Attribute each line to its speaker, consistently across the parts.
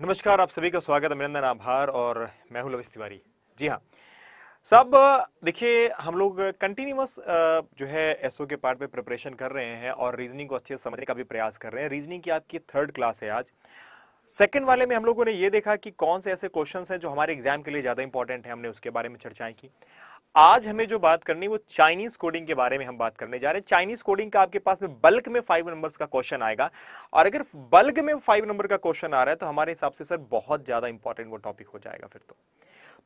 Speaker 1: नमस्कार आप सभी का स्वागत है अभिनंदन आभार और मैं हूं लविश तिवारी जी हाँ सब देखिए हम लोग कंटिन्यूस जो है एसओ के पार्ट पे प्रिपरेशन कर रहे हैं और रीजनिंग को अच्छे से समझने का भी प्रयास कर रहे हैं रीजनिंग की आपकी थर्ड क्लास है आज सेकंड वाले में हम लोगों ने ये देखा कि कौन से ऐसे क्वेश्चंस हैं जो हमारे एग्जाम के लिए ज़्यादा इंपॉर्टेंट है हमने उसके बारे में चर्चाएं की आज हमें जो बात करनी वो चाइनीज कोडिंग के बारे में हम बात करने जा रहे हैं चाइनीज कोडिंग का आपके पास में बल्क में फाइव नंबर्स का क्वेश्चन आएगा और अगर बल्क में फाइव नंबर का क्वेश्चन आ रहा है तो हमारे हिसाब से सर बहुत ज्यादा इंपॉर्टेंट वो टॉपिक हो जाएगा फिर तो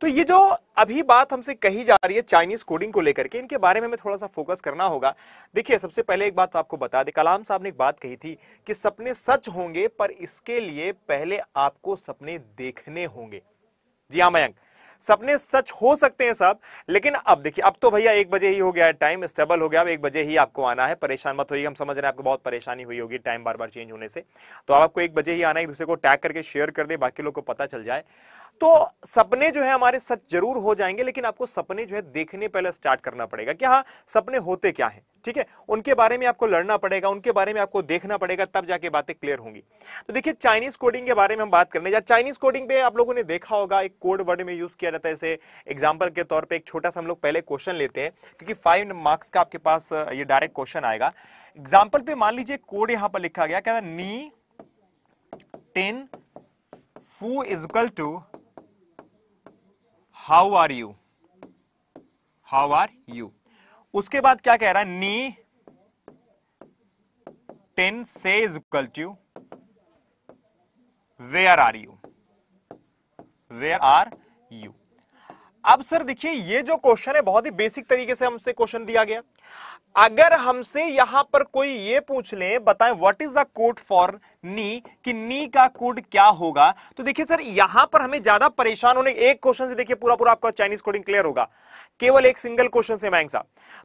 Speaker 1: तो ये जो अभी बात हमसे कही जा रही है चाइनीज कोडिंग को लेकर के इनके बारे में हमें थोड़ा सा फोकस करना होगा देखिए सबसे पहले एक बात तो आपको बता दें कलाम साहब ने एक बात कही थी कि सपने सच होंगे पर इसके लिए पहले आपको सपने देखने होंगे जी हाँ मयंक सपने सच हो सकते हैं साहब लेकिन अब देखिए अब तो भैया एक बजे ही हो गया है टाइम स्टेबल हो गया अब एक बजे ही आपको आना है परेशान मत होइए हम समझ रहे हैं आपको बहुत परेशानी हुई होगी टाइम बार बार चेंज होने से तो आपको एक बजे ही आना एक दूसरे को टैग करके शेयर कर दे बाकी लोग को पता चल जाए तो सपने जो है हमारे सच जरूर हो जाएंगे लेकिन आपको सपने जो है देखने पहले स्टार्ट करना पड़ेगा कि हाँ सपने होते क्या हैं ठीक है उनके बारे में आपको लड़ना पड़ेगा उनके बारे में आपको देखना पड़ेगा तब जाके बातें क्लियर होंगी तो देखिए चाइनीज कोडिंग के बारे में हम बात करने जा चाइनीज कोडिंग पे आप लोगों ने देखा होगा एक कोड वर्ड में यूज किया जाता है इसे एग्जाम्पल के तौर पर एक छोटा सा हम लोग पहले क्वेश्चन लेते हैं क्योंकि फाइव मार्क्स का आपके पास ये डायरेक्ट क्वेश्चन आएगा एग्जाम्पल पे मान लीजिए कोड यहां पर लिखा गया क्या नी टेन फू is equal to how are you how are you उसके बाद क्या कह रहा है नी टेन से is equal to where are you where are you अब सर देखिए ये जो क्वेश्चन है बहुत ही बेसिक तरीके से हमसे क्वेश्चन दिया गया अगर हमसे यहां पर कोई ये पूछ ले बताएं what is the code for नी कि नी का कोड क्या होगा तो देखिए सर यहां पर हमें ज्यादा परेशान होने एक क्वेश्चन से देखिए पूरा पूरा आपका चाइनीज कोडिंग क्लियर होगा केवल एक सिंगल क्वेश्चन से मैंग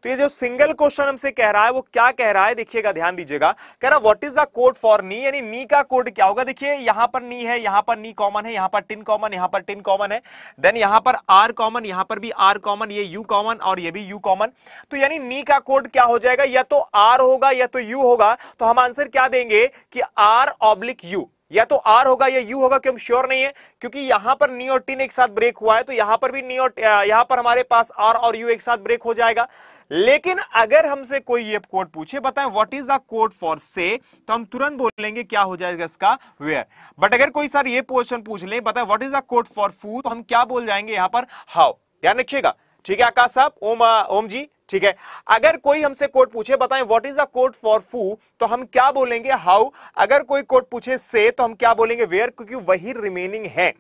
Speaker 1: तो ये जो सिंगल क्वेश्चन हमसे कह रहा है वो क्या कह रहा है देखिएगा ध्यान दीजिएगा कह रहा what is the code for नी यानी नी का कोड क्या होगा देखिए यहां पर नी है यहां पर नी कॉमन है यहां पर टिन कॉमन यहां पर टिन कॉमन है देन यहां पर आर कॉमन यहां पर भी आर कॉमन ये यू कॉमन और ये भी यू कॉमन तो यानी नी का कोड क्या हो जाएगा या तो आर होगा या तो यू होगा तो हम आंसर क्या देंगे कि आर ऑब्लिक यू या तो आर होगा या यू होगा क्यों श्योर नहीं है क्योंकि यहां पर नी और टीन एक साथ ब्रेक हुआ है तो यहां पर भी नी और यहां पर हमारे पास आर और यू एक साथ ब्रेक हो जाएगा लेकिन अगर हमसे कोई ये कोड पूछे बताएं what is the code for से तो हम तुरंत बोलेंगे क्या हो जाएगा इसका वेयर बट अगर कोई सर ये क्वेश्चन पूछ ले बताए what is the code for फू तो हम क्या बोल जाएंगे यहां पर हाउ ध्यान रखिएगा ठीक है आकाश साहब ओम ओम जी ठीक है अगर कोई हमसे कोड पूछे बताएं what is the code for फू तो हम क्या बोलेंगे हाउ अगर कोई कोड पूछे से तो हम क्या बोलेंगे वेयर क्योंकि वही रिमेनिंग है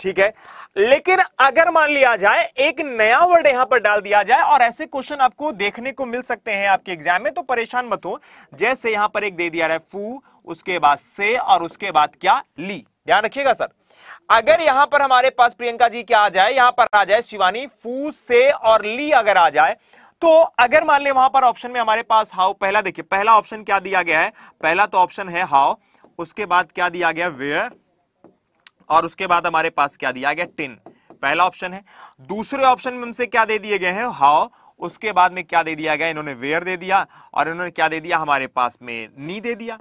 Speaker 1: ठीक है लेकिन अगर मान लिया जाए एक नया वर्ड यहां पर डाल दिया जाए और ऐसे क्वेश्चन आपको देखने को मिल सकते हैं आपके एग्जाम में तो परेशान मत हो जैसे यहां पर एक दे दिया रहा है फू उसके बाद से और उसके बाद क्या ली ध्यान रखिएगा सर अगर यहां पर हमारे पास प्रियंका जी क्या आ जाए यहां पर आ जाए शिवानी फू से और ली अगर आ जाए तो अगर मान लें वहां पर ऑप्शन में हमारे पास हाउ पहला देखिए पहला ऑप्शन क्या दिया गया है पहला तो ऑप्शन है हाउ उसके बाद क्या दिया गया वेयर और उसके बाद हमारे पास क्या दिया गया टिन पहला ऑप्शन है दूसरे ऑप्शन में हमसे क्या दे दिए गए हैं हाउ उसके बाद में क्या दे दिया गया इन्होंने वेयर दे दिया और इन्होंने क्या दे दिया हमारे पास में नी दे दिया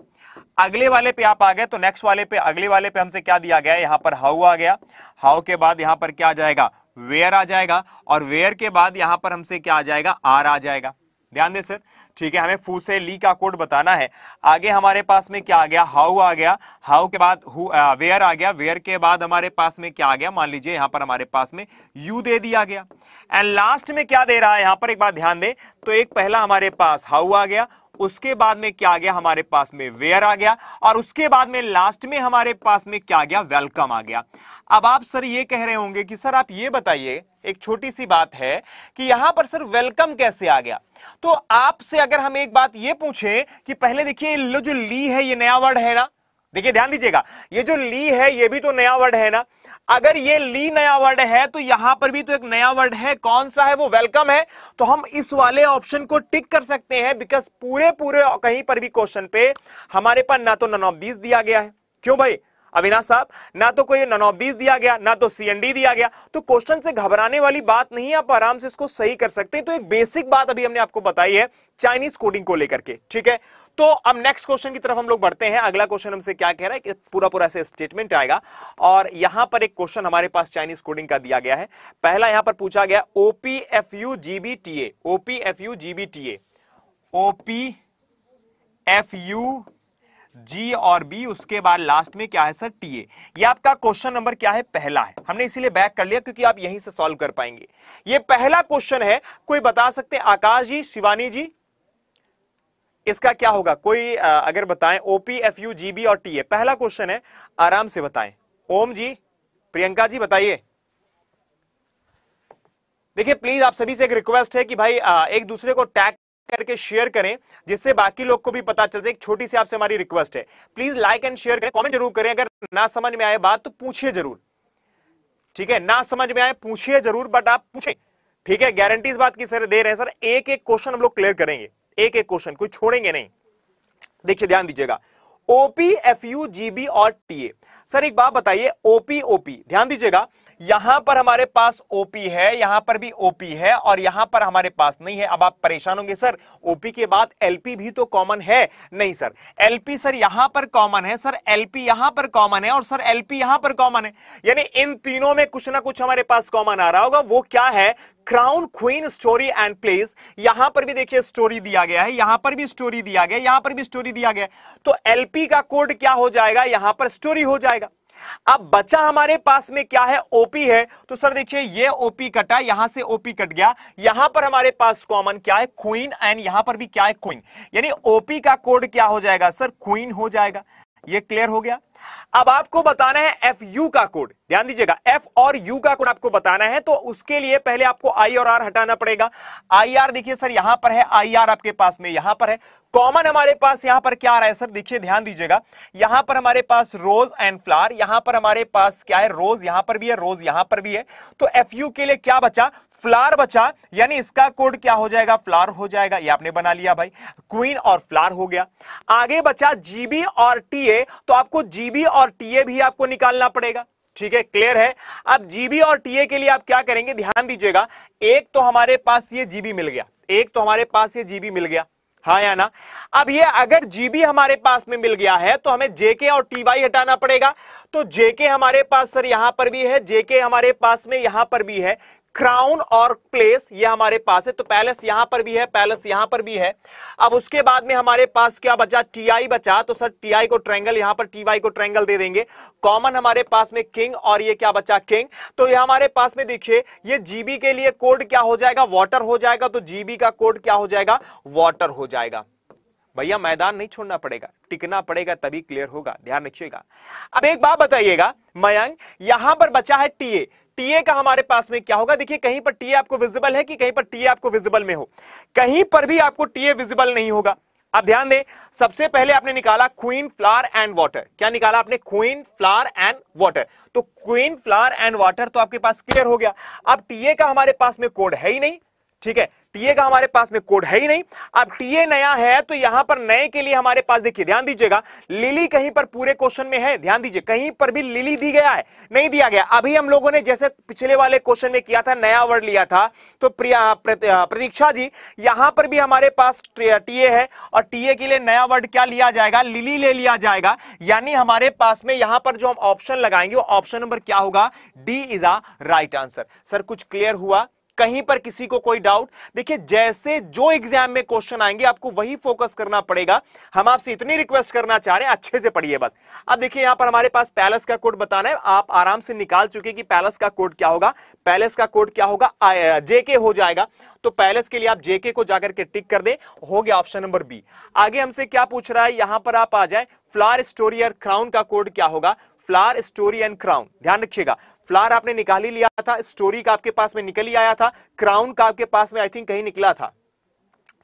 Speaker 1: अगले वाले पे आप आ गए तो नेक्स्ट वाले पे अगले वाले पे हमसे क्या दिया गया यहां पर हाउ आ गया हाउ के बाद यहां पर क्या आ जाएगा वेयर आ जाएगा और वेयर के बाद यहाँ पर हमसे क्या आ जाएगा आर आ जाएगा ध्यान दे सर ठीक है हमें फू से ली का कोड बताना है आगे हमारे पास में क्या आ गया हाउ आ गया हाउ के बाद हु वेयर आ गया वेयर के बाद हमारे पास में क्या आ गया मान लीजिए यहाँ पर हमारे पास में यू दे दिया गया एंड लास्ट में क्या दे रहा है यहां पर एक बार ध्यान दे तो एक पहला हमारे पास हाउ आ गया उसके बाद में क्या आ गया हमारे पास में वेयर आ गया और उसके बाद में लास्ट में हमारे पास में क्या आ गया वेलकम आ गया अब आप सर ये कह रहे होंगे कि सर आप ये बताइए एक छोटी सी बात है कि यहां पर सर वेलकम कैसे आ गया तो आपसे अगर हम एक बात ये पूछें कि पहले देखिए जो ली है ये नया वर्ड है ना देखिए ध्यान दीजिएगा ये जो ली है ये भी तो नया वर्ड है ना अगर ये ली नया वर्ड है तो यहां पर भी तो एक नया वर्ड है कौन सा है वो वेलकम है तो हम इस वाले ऑप्शन को टिक कर सकते हैं बिकॉज पूरे पूरे कहीं पर भी क्वेश्चन पे हमारे पास ना तो नन ऑफ दिस दिया गया है क्यों भाई अविनाश साहब ना तो कोई नन ऑफ दीज दिया गया ना तो सीएनडी दिया गया तो क्वेश्चन से घबराने वाली बात नहीं आप आराम से इसको सही कर सकते हैं तो एक बेसिक बात अभी हमने आपको बताई है चाइनीज कोडिंग को लेकर के ठीक है तो अब नेक्स्ट क्वेश्चन की तरफ हम लोग बढ़ते हैं अगला क्वेश्चन हमसे क्या कह रहा है कि पूरा पूरा ऐसे स्टेटमेंट आएगा और यहां पर एक क्वेश्चन हमारे पास चाइनीज कोडिंग का दिया गया है पहला यहां पर पूछा गया U O P F U G B T A T G B T A O P F U G और बी उसके बाद लास्ट में क्या है सर टी ए ये आपका क्वेश्चन नंबर क्या है पहला है हमने इसीलिए बैक कर लिया क्योंकि आप यहीं से सॉल्व कर पाएंगे ये पहला क्वेश्चन है कोई बता सकते हैं आकाश जी शिवानी जी इसका क्या होगा कोई अगर बताएं O P F U G B और टी ए पहला क्वेश्चन है आराम से बताएं ओम जी प्रियंका जी बताइए देखिए प्लीज आप सभी से एक रिक्वेस्ट है कि भाई एक दूसरे को टैग करके शेयर करें जिससे बाकी लोग को भी पता चल जाए छोटी सी आपसे हमारी रिक्वेस्ट है प्लीज लाइक एंड शेयर करें कॉमेंट जरूर करें अगर ना समझ में आए बात तो पूछिए जरूर ठीक है ना समझ में आए पूछिए जरूर बट आप पूछे ठीक है गारंटी बात की सर दे रहे हैं सर एक एक क्वेश्चन हम लोग क्लियर करेंगे एक एक क्वेश्चन कोई छोड़ेंगे नहीं देखिए ध्यान दीजिएगा ओपी एफ यू जीबी और टीए सर एक बात बताइए ओपी ओपी ध्यान दीजिएगा यहां पर हमारे पास ओपी है यहां पर भी ओपी है और यहां पर हमारे पास नहीं है अब आप परेशान होंगे सर ओपी के बाद एलपी भी तो कॉमन है नहीं सर एलपी सर यहां पर कॉमन है सर एलपी यहां पर कॉमन है और सर एलपी यहां पर कॉमन है यानी इन तीनों में कुछ ना कुछ हमारे पास कॉमन आ रहा होगा वो क्या है crown queen story and place यहां पर भी देखिए स्टोरी दिया गया है यहां पर भी स्टोरी दिया गया यहां पर भी स्टोरी दिया गया तो एलपी का कोड क्या हो जाएगा यहां पर स्टोरी हो जाएगा अब बचा हमारे पास में क्या है ओपी है तो सर देखिए ये ओपी कटा यहां से ओपी कट गया यहां पर हमारे पास कॉमन क्या है क्वीन एंड यहां पर भी क्या है क्वीन यानी ओपी का कोड क्या हो जाएगा सर क्वीन हो जाएगा ये क्लियर हो गया अब आपको बताना है एफ यू का कोड ध्यान दीजिएगा एफ और यू का कोड आपको बताना है तो उसके लिए पहले आपको आई और आर हटाना पड़ेगा आई आर देखिए सर यहां पर है आई आर आपके पास में यहां पर है कॉमन हमारे पास यहां पर क्या आ रहा है सर देखिए ध्यान दीजिएगा यहां पर हमारे पास रोज एंड फ्लावर यहां पर हमारे पास क्या है रोज यहां पर भी है रोज यहां पर भी है तो एफ यू के लिए क्या बचा फ्लार बचा यानी इसका कोड क्या हो जाएगा फ्लार हो जाएगा ये आपने बना लिया भाई क्वीन और फ्लार हो गया आगे बचा जीबी और टीए तो आपको जीबी और टीए भी आपको निकालना पड़ेगा ठीक है क्लियर है अब जीबी और टीए के लिए आप क्या करेंगे ध्यान दीजिएगा एक तो हमारे पास ये जीबी मिल गया एक तो हमारे पास ये जीबी मिल गया हाँ या ना अब ये अगर जीबी हमारे पास में मिल गया है तो हमें जेके और टीवाई हटाना पड़ेगा तो जेके हमारे पास सर यहां पर भी है जेके हमारे पास में यहां पर भी है क्राउन और प्लेस ये हमारे पास है तो पैलेस यहां पर भी है पैलेस यहां पर भी है अब उसके बाद में हमारे पास क्या बचा टीआई बचा तो सर टीआई को ट्रायंगल यहां पर टीवाई को ट्रायंगल दे देंगे कॉमन हमारे पास में किंग और ये क्या बचा किंग तो ये हमारे पास में देखिए ये जीबी के लिए कोड क्या हो जाएगा वॉटर हो जाएगा तो जीबी का कोड क्या हो जाएगा वॉटर हो जाएगा भैया मैदान नहीं छोड़ना पड़ेगा टिकना पड़ेगा तभी क्लियर होगा ध्यान रखिएगा अब एक बात बताइएगा मयंक यहां पर बचा है टीए टीए का हमारे पास में क्या होगा देखिए कहीं पर टीए आपको विजिबल है कि कहीं पर टीए आपको विजिबल में हो कहीं पर भी आपको टीए विजिबल नहीं होगा अब ध्यान दें सबसे पहले आपने निकाला क्वीन फ्लावर एंड वाटर क्या निकाला आपने क्वीन फ्लावर एंड वाटर तो क्वीन फ्लावर एंड वाटर तो आपके पास क्लियर हो गया अब टीए का हमारे पास में कोड है ही नहीं ठीक है टीए का हमारे पास में कोड है ही नहीं अब टीए नया है तो यहां पर नए के लिए हमारे पास देखिए ध्यान दीजिएगा लिली कहीं पर पूरे क्वेश्चन में है ध्यान दीजिए कहीं पर भी लिली दी गया है नहीं दिया गया अभी हम लोगों ने जैसे पिछले वाले क्वेश्चन में किया था नया वर्ड लिया था तो प्रिया प्रतीक्षा जी यहां पर भी हमारे पास टीए है और टीए के लिए नया वर्ड क्या लिया जाएगा लिली ले लिया जाएगा यानी हमारे पास में यहां पर जो हम ऑप्शन लगाएंगे वो ऑप्शन नंबर क्या होगा D is a right answer sir कुछ क्लियर हुआ कहीं पर किसी को कोई डाउट देखिए जैसे जो एग्जाम में क्वेश्चन आएंगे आपको वही फोकस करना पड़ेगा हम आपसे इतनी रिक्वेस्ट करना चाह रहे हैं अच्छे से पढ़िए बस अब देखिए यहां पर हमारे पास पैलेस का कोड बताना है आप आराम से निकाल चुके कि पैलेस का कोड क्या होगा पैलेस का कोड क्या होगा जेके uh, हो जाएगा तो पैलेस के लिए आप जेके को जाकर के टिक कर दे हो गया ऑप्शन नंबर बी आगे हमसे क्या पूछ रहा है यहां पर आप आ जाए फ्लावर स्टोरियर क्राउन का कोड क्या होगा फ्लार स्टोरी एंड क्राउन ध्यान रखिएगा फ्लार आपने निकाल ही लिया था स्टोरी का आपके पास में निकल ही आया था क्राउन का आपके पास में आई थिंक कहीं निकला था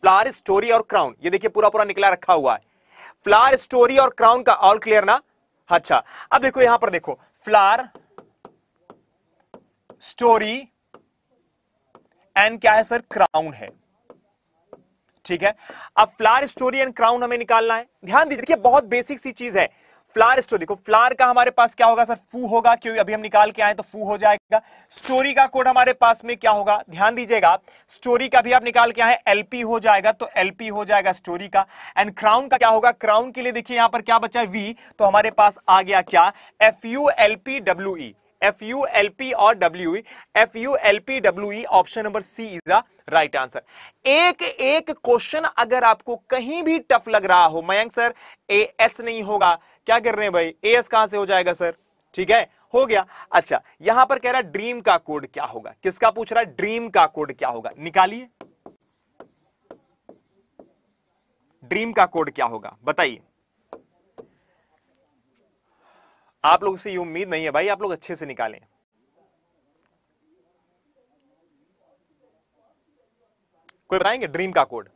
Speaker 1: फ्लार स्टोरी और क्राउन ये देखिए पूरा पूरा निकला रखा हुआ है फ्लार स्टोरी और क्राउन का ऑल क्लियर ना अच्छा अब देखो यहां पर देखो फ्लार स्टोरी एंड क्या है सर क्राउन है ठीक है अब फ्लार स्टोरी एंड क्राउन हमें निकालना है ध्यान दीजिए देखिए बहुत बेसिक सी चीज है फ्लार स्टोरी को फ्लार का हमारे पास क्या होगा सर फू होगा क्योंकि अभी हम निकाल के आए तो फू हो जाएगा स्टोरी का कोड हमारे पास में क्या होगा ध्यान दीजिएगा स्टोरी का भी आप निकाल के आए एलपी हो जाएगा तो एलपी हो जाएगा स्टोरी का एंड क्राउन का क्या होगा क्राउन के लिए देखिए यहां पर क्या बचा है वी तो हमारे पास आ गया क्या F U L P W E F U L P और W E F U L P W E option number C is the right answer एक एक क्वेश्चन अगर आपको कहीं भी टफ लग रहा हो मयंक सर ए एस नहीं होगा क्या कर रहे हैं भाई ए एस कहां से हो जाएगा सर ठीक है हो गया अच्छा यहां पर कह रहा है ड्रीम का कोड क्या होगा किसका पूछ रहा है ड्रीम का कोड क्या होगा निकालिए ड्रीम का कोड क्या होगा बताइए आप लोगों से ये उम्मीद नहीं है भाई आप लोग अच्छे से निकालें कोई बताएंगे ड्रीम का कोड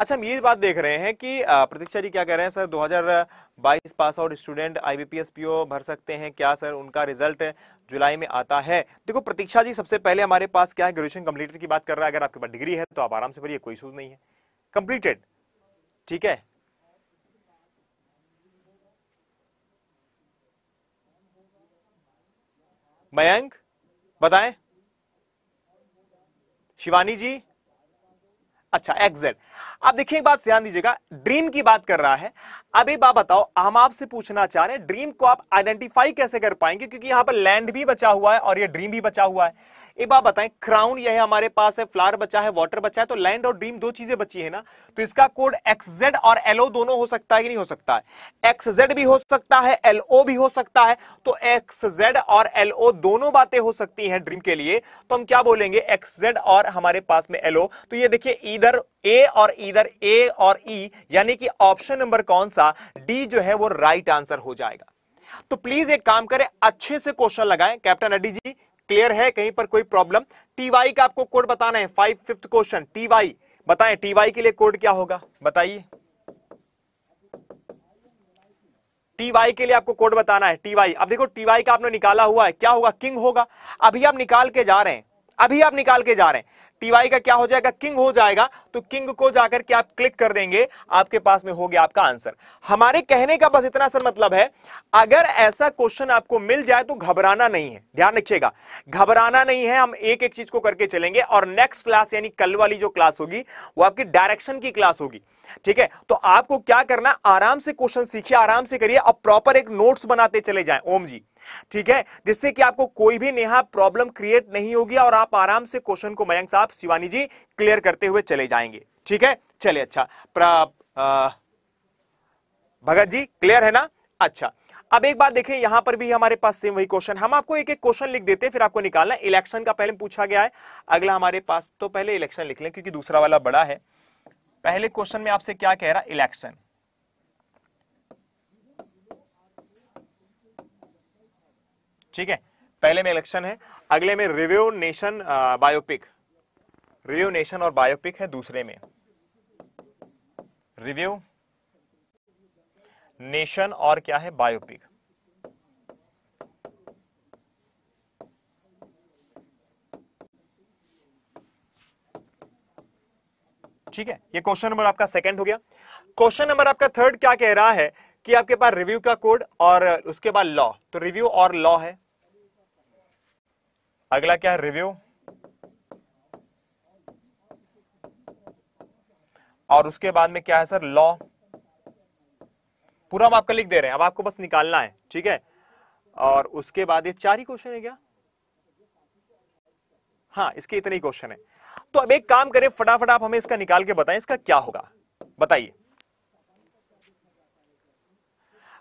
Speaker 1: अच्छा हम ये बात देख रहे हैं कि प्रतीक्षा जी क्या कह रहे हैं sir 2022 pass out student IBPS PO भर सकते हैं क्या सर उनका रिजल्ट जुलाई में आता है देखो प्रतीक्षा जी सबसे पहले हमारे पास क्या है ग्रेजुएशन कंप्लीटेड की बात कर रहा है अगर आपके पास डिग्री है तो आप आराम से भरिए कोई इशूज नहीं है कंप्लीटेड ठीक है मयंक बताएं शिवानी जी अच्छा एग्जैक्ट अब देखिए एक बात ध्यान दीजिएगा ड्रीम की बात कर रहा है अब एक बात बताओ हम आपसे पूछना चाह रहे हैं ड्रीम को आप आइडेंटिफाई कैसे कर पाएंगे क्योंकि यहां पर लैंड भी बचा हुआ है और ये ड्रीम भी बचा हुआ है एक बात बताएं क्राउन यह हमारे पास है फ्लावर बचा है वाटर बचा है तो लैंड और ड्रीम दो चीजें बची है ना तो इसका कोड एक्सजेड और एलओ दोनों हो सकता है कि नहीं हो सकता है एक्सजेड भी हो सकता है एलओ भी हो सकता है तो एक्सजेड और एलओ दोनों बातें हो सकती हैं ड्रीम के लिए तो हम क्या बोलेंगे एक्सजेड और हमारे पास में एलओ तो ये देखिए इधर ए और इधर ए और ई e, यानी कि ऑप्शन नंबर कौन सा डी जो है वो राइट आंसर हो जाएगा तो प्लीज एक काम करें अच्छे से क्वेश्चन लगाएं कैप्टन अड्डी जी क्लियर है कहीं पर कोई प्रॉब्लम टीवाई का आपको कोड बताना है फाइव फिफ्थ क्वेश्चन टीवाई बताएं टीवाई के लिए कोड क्या होगा बताइए टीवाई के लिए आपको कोड बताना है टीवाई अब देखो टीवाई का आपने निकाला हुआ है क्या होगा किंग होगा अभी आप निकाल के जा रहे हैं अभी आप निकाल के जा रहे हैं टीवाई का क्या हो जाएगा किंग हो जाएगा तो किंग को जाकर के आप क्लिक कर देंगे आपके पास में हो गया आपका आंसर हमारे कहने का बस इतना सर मतलब है अगर ऐसा क्वेश्चन आपको मिल जाए तो घबराना नहीं है ध्यान रखिएगा घबराना नहीं है हम एक एक चीज को करके चलेंगे और नेक्स्ट क्लास यानी कल वाली जो क्लास होगी वो आपकी डायरेक्शन की क्लास होगी ठीक है तो आपको क्या करना आराम से क्वेश्चन सीखिए आराम से करिए अब प्रॉपर एक नोट्स बनाते चले जाए ओम जी ठीक है जिससे कि आपको कोई भी नेहा प्रॉब्लम क्रिएट नहीं होगी और आप आराम से क्वेश्चन को मयंक साहब शिवानी जी क्लियर करते हुए चले जाएंगे ठीक है चलिए अच्छा भगत जी क्लियर है ना अच्छा अब एक बात देखें यहां पर भी हमारे पास सेम वही क्वेश्चन हम आपको एक एक क्वेश्चन लिख देते हैं फिर आपको निकालना इलेक्शन का पहले पूछा गया है अगला हमारे पास तो पहले इलेक्शन लिख लें क्योंकि दूसरा वाला बड़ा है पहले क्वेश्चन में आपसे क्या कह रहा इलेक्शन ठीक है पहले में इलेक्शन है अगले में review nation biopic review nation और बायोपिक है दूसरे में रिव्यू नेशन और क्या है बायोपिक ठीक है ये क्वेश्चन नंबर आपका सेकंड हो गया क्वेश्चन नंबर आपका थर्ड क्या कह रहा है कि आपके पास रिव्यू का कोड और उसके बाद लॉ तो रिव्यू और लॉ है अगला क्या है रिव्यू और उसके बाद में क्या है सर लॉ पूरा हम आपका लिख दे रहे हैं अब आपको बस निकालना है ठीक है और उसके बाद ये चार ही क्वेश्चन है क्या हाँ इसके इतने ही क्वेश्चन है तो अब एक काम करें फटाफट आप हमें इसका निकाल के बताएं इसका क्या होगा बताइए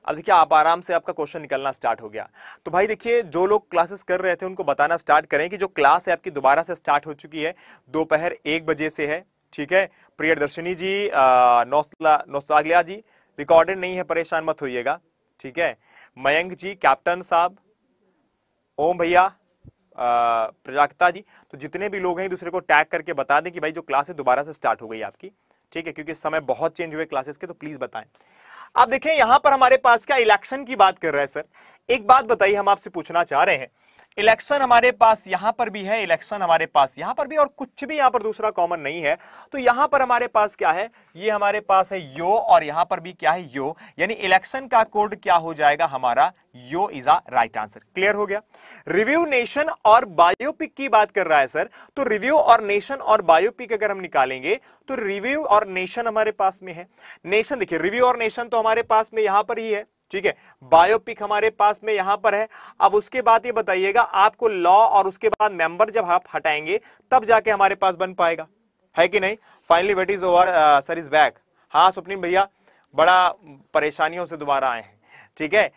Speaker 1: अब देखिए आप आराम से आपका क्वेश्चन निकलना स्टार्ट हो गया तो भाई देखिए जो लोग क्लासेस कर रहे थे उनको बताना स्टार्ट करें कि जो क्लास है आपकी दोबारा से स्टार्ट हो चुकी है दोपहर एक बजे से है ठीक है दर्शनी जी नौसला जी रिकॉर्डेड नहीं है परेशान मत होइएगा ठीक है मयंक जी कैप्टन साहब ओम भैया प्रजाक्ता जी तो जितने भी लोग हैं दूसरे को टैग करके बता दें कि भाई जो क्लास है दोबारा से स्टार्ट हो गई आपकी ठीक है क्योंकि समय बहुत चेंज हुए क्लासेस के तो प्लीज़ बताएं आप देखें यहां पर हमारे पास क्या इलेक्शन की बात कर रहा है सर एक बात बताइए हम आपसे पूछना चाह रहे हैं इलेक्शन हमारे पास यहां पर भी है इलेक्शन हमारे पास यहां पर भी और कुछ भी यहां पर दूसरा कॉमन नहीं है तो यहां पर हमारे पास क्या है ये हमारे पास है यो और यहां पर भी क्या है यो यानी इलेक्शन का कोड क्या हो जाएगा हमारा yo is a right answer clear हो गया रिव्यू नेशन और बायोपिक की बात कर रहा है सर तो रिव्यू और नेशन और बायोपिक अगर हम निकालेंगे तो रिव्यू और नेशन हमारे पास में है नेशन देखिए रिव्यू और नेशन तो हमारे पास में यहां पर ही है ठीक है बायोपिक हमारे पास में यहां पर है अब उसके बाद ये बताइएगा आपको लॉ और उसके बाद मेंबर जब आप हटाएंगे तब जाके हमारे पास बन पाएगा है कि नहीं finally wait is over sir is back हाँ सुप्रीम भैया बड़ा परेशानियों से दोबारा आए हैं ठीक है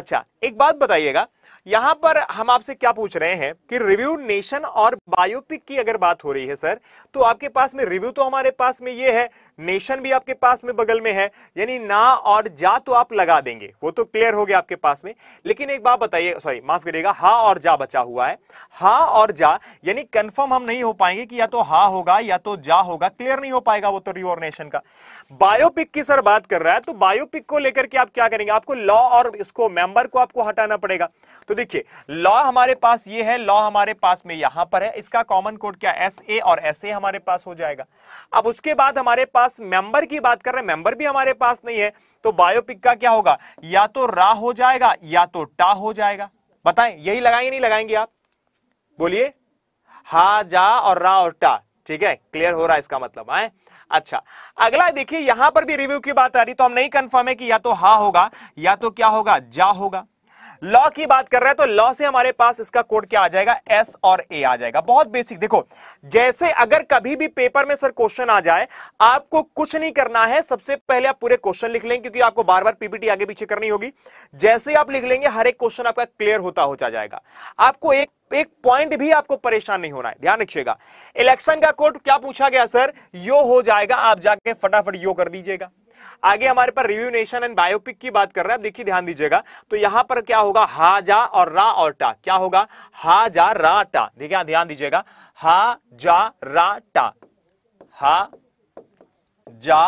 Speaker 1: अच्छा एक बात बताइएगा यहां पर हम आपसे क्या पूछ रहे हैं कि रिव्यू नेशन और बायोपिक की अगर बात हो रही है सर तो आपके पास में रिव्यू तो हमारे पास में ये है नेशन भी आपके पास में बगल में है यानी ना और जा तो आप लगा देंगे वो तो क्लियर हो गया आपके पास में लेकिन एक बात बताइए सॉरी माफ करिएगा हा और जा बचा हुआ है हा और जा यानी कंफर्म हम नहीं हो पाएंगे कि या तो हा होगा या तो जा होगा क्लियर नहीं हो पाएगा वो तो रिव्यू और नेशन का बायोपिक की सर बात कर रहा है तो बायोपिक को लेकर के आप क्या करेंगे आपको लॉ और इसको मेंबर को आपको हटाना पड़ेगा तो देखिए लॉ हमारे पास ये है लॉ हमारे पास में यहां पर है इसका कॉमन कोड क्या एस ए और एस ए हमारे पास हो जाएगा अब उसके बाद हमारे पास मेंबर की बात कर रहे हैं मेंबर भी हमारे पास नहीं है तो बायोपिक का क्या होगा या तो रा हो जाएगा या तो टा हो जाएगा बताएं यही लगाएंगे नहीं लगाएंगे आप बोलिए हा जा और रा और टा ठीक है क्लियर हो रहा है इसका मतलब है अच्छा अगला देखिए यहां पर भी रिव्यू की बात आ रही तो हम नहीं कंफर्म है कि या तो हा होगा या तो क्या होगा जा होगा लॉ की बात कर रहे हैं तो लॉ से हमारे पास इसका कोड क्या आ जाएगा एस और ए आ जाएगा बहुत बेसिक देखो जैसे अगर कभी भी पेपर में सर क्वेश्चन आ जाए आपको कुछ नहीं करना है सबसे पहले आप पूरे क्वेश्चन लिख लेंगे क्योंकि आपको बार बार पीपीटी आगे पीछे करनी होगी जैसे आप लिख लेंगे हर एक क्वेश्चन आपका क्लियर होता हो जाएगा आपको एक एक पॉइंट भी आपको परेशान नहीं होना है ध्यान रखिएगा इलेक्शन का कोर्ट क्या पूछा गया सर यो हो जाएगा आप जाके फटाफट यो कर दीजिएगा आगे हमारे पर रिव्यू नेशन एंड बायोपिक की बात कर रहे हैं आप देखिए ध्यान दीजिएगा तो यहां पर क्या होगा हा जा और रा और टा क्या होगा हा जा रा टा देखिए ध्यान दीजिएगा हा जा रा टा हा जा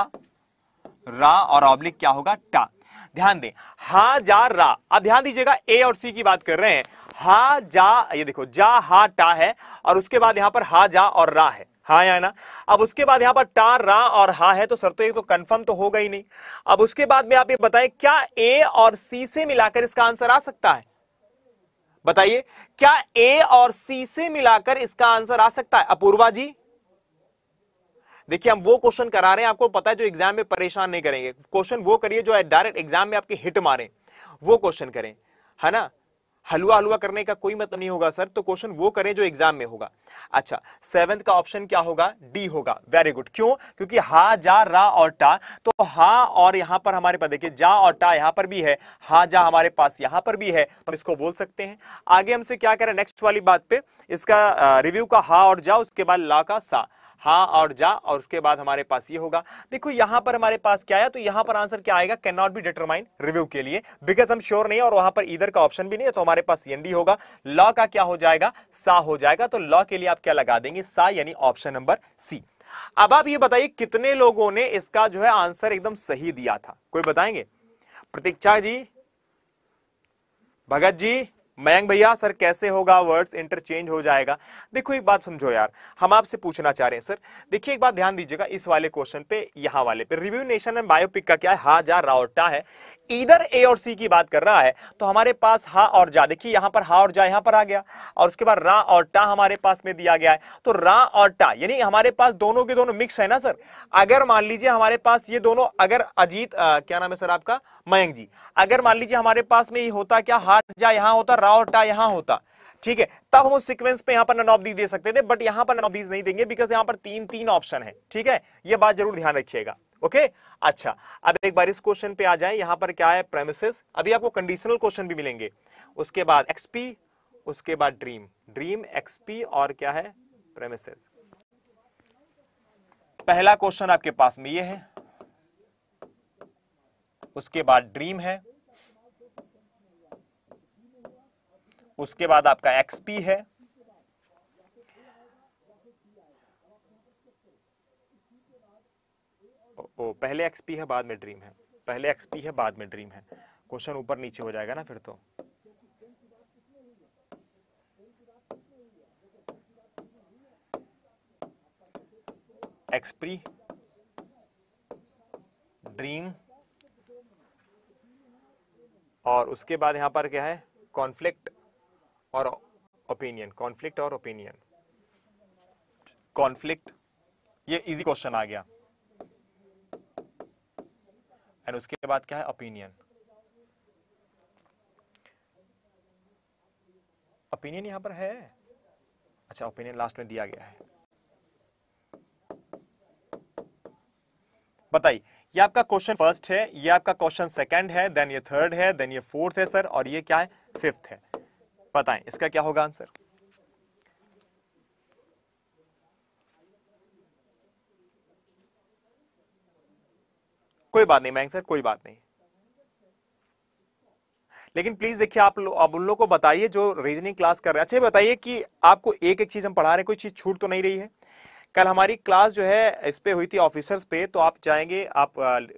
Speaker 1: रा और ऑब्लिक क्या होगा टा ध्यान दें हा जा रा अब ध्यान दीजिएगा ए और सी की बात कर रहे हैं हा जा ये देखो जा हा टा है और उसके बाद यहां पर हा जा और रा है हा या ना अब उसके बाद यहां पर टा रा और हा है तो सर तो एक तो कंफर्म तो होगा ही नहीं अब उसके बाद में आप ये बताएं क्या ए और सी से मिलाकर इसका आंसर आ सकता है बताइए क्या ए और सी से मिलाकर इसका आंसर आ सकता है अपूर्वा जी देखिए हम वो क्वेश्चन करा रहे हैं आपको पता है जो एग्जाम में परेशान नहीं करेंगे क्वेश्चन वो करिए जो डायरेक्ट एग्जाम में आपके हिट मारे वो क्वेश्चन करें है ना हलवा हलवा करने का कोई मतलब नहीं होगा सर तो क्वेश्चन वो करें जो एग्जाम में होगा अच्छा सेवेंथ का ऑप्शन क्या होगा डी होगा वेरी गुड क्यों क्योंकि हा जा रा और टा तो हा और यहां पर हमारे पास देखिए जा और टा यहां पर भी है हा जा हमारे पास यहां पर भी है तो हम इसको बोल सकते हैं आगे हमसे क्या कह रहे हैं नेक्स्ट वाली बात पे इसका रिव्यू का हा और जा उसके बाद ला का सा हा और जा और उसके बाद हमारे पास ये होगा देखो यहां पर हमारे पास क्या आया तो यहां पर आंसर क्या आएगा can not be determine review के लिए बिकॉज हम श्योर नहीं और वहां पर इधर का ऑप्शन भी नहीं है तो हमारे पास एनडी होगा लॉ का क्या हो जाएगा सा हो जाएगा तो लॉ के लिए आप क्या लगा देंगे सा यानी ऑप्शन नंबर सी अब आप ये बताइए कितने लोगों ने इसका जो है आंसर एकदम सही दिया था कोई बताएंगे प्रतीक्षा जी भगत जी मयंक भैया सर कैसे होगा वर्ड्स इंटरचेंज हो जाएगा देखो एक बात समझो यार हम आपसे पूछना चाह रहे हैं सर देखिए एक बात ध्यान दीजिएगा इस वाले क्वेश्चन पे यहाँ वाले पे रिव्यू नेशन एंड बायोपिक का क्या है हाजा रावटा है इधर ए और सी की बात कर रहा है तो हमारे पास हा और जा देखिए यहां पर हा और जा यहां पर आ गया और उसके बाद रा और टा हमारे पास में दिया गया है तो रा और टा यानी हमारे पास दोनों के दोनों मिक्स है ना सर अगर मान लीजिए हमारे पास ये दोनों अगर अजीत आ, क्या नाम है सर आपका मयंक जी अगर मान लीजिए हमारे पास में ये होता क्या हा जा यहां होता रा और टा यहां होता ठीक है तब हम उस सीक्वेंस पे यहां पर नन ऑफ दीज दे सकते थे बट यहां पर नन ऑफ दीज नहीं देंगे बिकॉज यहां पर तीन तीन ऑप्शन है ठीक है ये बात जरूर ध्यान रखिएगा ओके अच्छा अब एक बार इस क्वेश्चन पे आ जाए यहां पर क्या है प्रेमिसेस अभी आपको कंडीशनल क्वेश्चन भी मिलेंगे उसके बाद एक्सपी उसके बाद ड्रीम ड्रीम एक्सपी और क्या है प्रेमिसेस पहला क्वेश्चन आपके पास में ये है उसके बाद ड्रीम है उसके बाद आपका एक्सपी है ओ पहले एक्सपी है बाद में ड्रीम है पहले एक्सपी है बाद में ड्रीम है क्वेश्चन ऊपर नीचे हो जाएगा ना फिर तो एक्सपी ड्रीम और उसके बाद यहां पर क्या है कॉन्फ्लिक्ट और ओपिनियन कॉन्फ्लिक्ट और ओपिनियन कॉन्फ्लिक्ट ये इजी क्वेश्चन आ गया एंड उसके बाद क्या है ओपिनियन ओपिनियन यहां पर है अच्छा ओपिनियन लास्ट में दिया गया है बताइए ये आपका क्वेश्चन फर्स्ट है ये आपका क्वेश्चन सेकंड है देन ये थर्ड है देन ये फोर्थ है सर और ये क्या है फिफ्थ है बताएं इसका क्या होगा आंसर कोई बात नहीं मैंग सर कोई बात नहीं लेकिन प्लीज देखिए आप अब उन लोग को बताइए जो रीजनिंग क्लास कर रहे हैं अच्छा बताइए कि आपको एक एक चीज हम पढ़ा रहे हैं कोई चीज छूट तो नहीं रही है कल हमारी क्लास जो है इस पे हुई थी ऑफिसर्स पे तो आप जाएंगे आप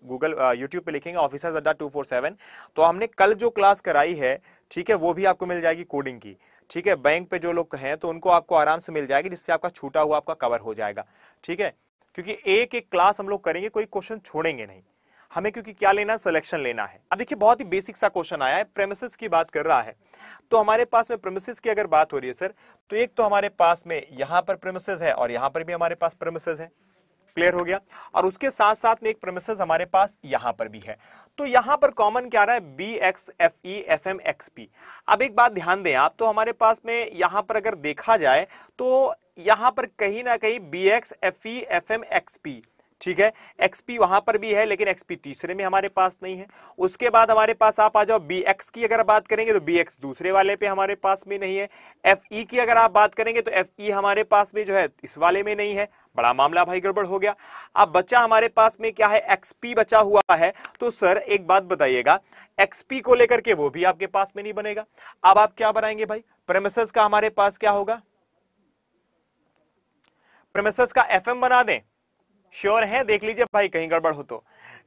Speaker 1: गूगल यूट्यूब पे लिखेंगे ऑफिसर्स अड्डा टू फोर सेवन तो हमने कल जो क्लास कराई है ठीक है वो भी आपको मिल जाएगी कोडिंग की ठीक है बैंक पे जो लोग हैं तो उनको आपको आराम से मिल जाएगी जिससे आपका छूटा हुआ आपका कवर हो जाएगा ठीक है क्योंकि एक एक क्लास हम लोग करेंगे कोई क्वेश्चन छोड़ेंगे नहीं हमें क्योंकि क्या लेना है सिलेक्शन लेना है अब देखिए बहुत ही बेसिक सा क्वेश्चन आया है प्रेमिसेस की बात कर रहा है तो हमारे पास में प्रेमिसेस की अगर बात हो रही है सर तो एक तो हमारे पास में यहाँ पर प्रेमिसेस है और यहाँ पर भी हमारे पास प्रेमिसेस है क्लियर हो गया और उसके साथ साथ में एक प्रेमिसेस हमारे पास यहाँ पर भी है तो यहाँ पर कॉमन क्या रहा है B X F E F M X P अब एक बात ध्यान दें आप तो हमारे पास में यहाँ पर अगर देखा जाए तो यहाँ पर कहीं ना कहीं B X F E F M X P ठीक है एक्सपी वहां पर भी है लेकिन एक्सपी तीसरे में हमारे पास नहीं है उसके बाद हमारे पास आप आ जाओ बी एक्स की अगर बात करेंगे तो बी एक्स दूसरे वाले पे हमारे पास में नहीं है एफ ई e की अगर आप बात करेंगे तो एफ ई e हमारे पास में जो है इस वाले में नहीं है बड़ा मामला भाई गड़बड़ हो गया अब बच्चा हमारे पास में क्या है एक्सपी बचा हुआ है तो सर एक बात बताइएगा एक्सपी को लेकर के वो भी आपके पास में नहीं बनेगा अब आप क्या बनाएंगे भाई प्रेमिसस का हमारे पास क्या होगा प्रेमिसस का एफ बना दें श्योर है देख लीजिए भाई कहीं गड़बड़ हो तो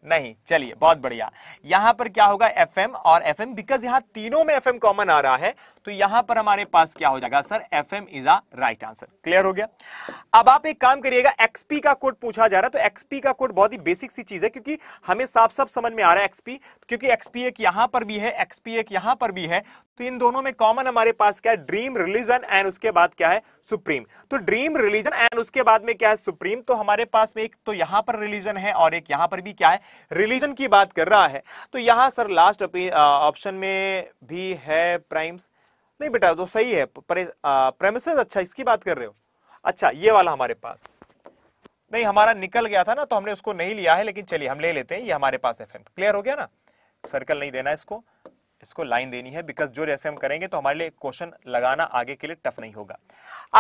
Speaker 1: नहीं चलिए बहुत बढ़िया यहां पर क्या होगा एफ और एफ बिकॉज यहां तीनों में एफ कॉमन आ रहा है तो यहां पर हमारे पास क्या हो जाएगा sir F M is a right answer clear हो गया अब आप एक काम करिएगा एक्सपी का कोड पूछा जा रहा है तो एक्सपी का कोड बहुत ही बेसिक सी चीज है क्योंकि हमें साफ साफ समझ में आ रहा है एक्सपी क्योंकि एक्सपी एक यहां पर भी है एक्सपी एक यहां पर भी है तो इन दोनों में कॉमन हमारे पास क्या है ड्रीम रिलीजन एंड उसके बाद क्या है सुप्रीम तो ड्रीम रिलीजन एंड उसके बाद में क्या है सुप्रीम तो हमारे पास में एक तो यहां पर रिलीजन है और एक यहां पर भी क्या है रिलीजन की बात कर रहा है तो यहां सर लास्ट ऑप्शन में भी है प्राइम्स नहीं बेटा तो सही है प्रेमिस अच्छा इसकी बात कर रहे हो अच्छा ये वाला हमारे पास नहीं हमारा निकल गया था ना तो हमने उसको नहीं लिया है लेकिन चलिए हम ले लेते हैं ये हमारे पास एफ क्लियर हो गया ना सर्कल नहीं देना इसको इसको लाइन देनी है बिकॉज जो जैसे हम करेंगे तो हमारे लिए क्वेश्चन लगाना आगे के लिए टफ नहीं होगा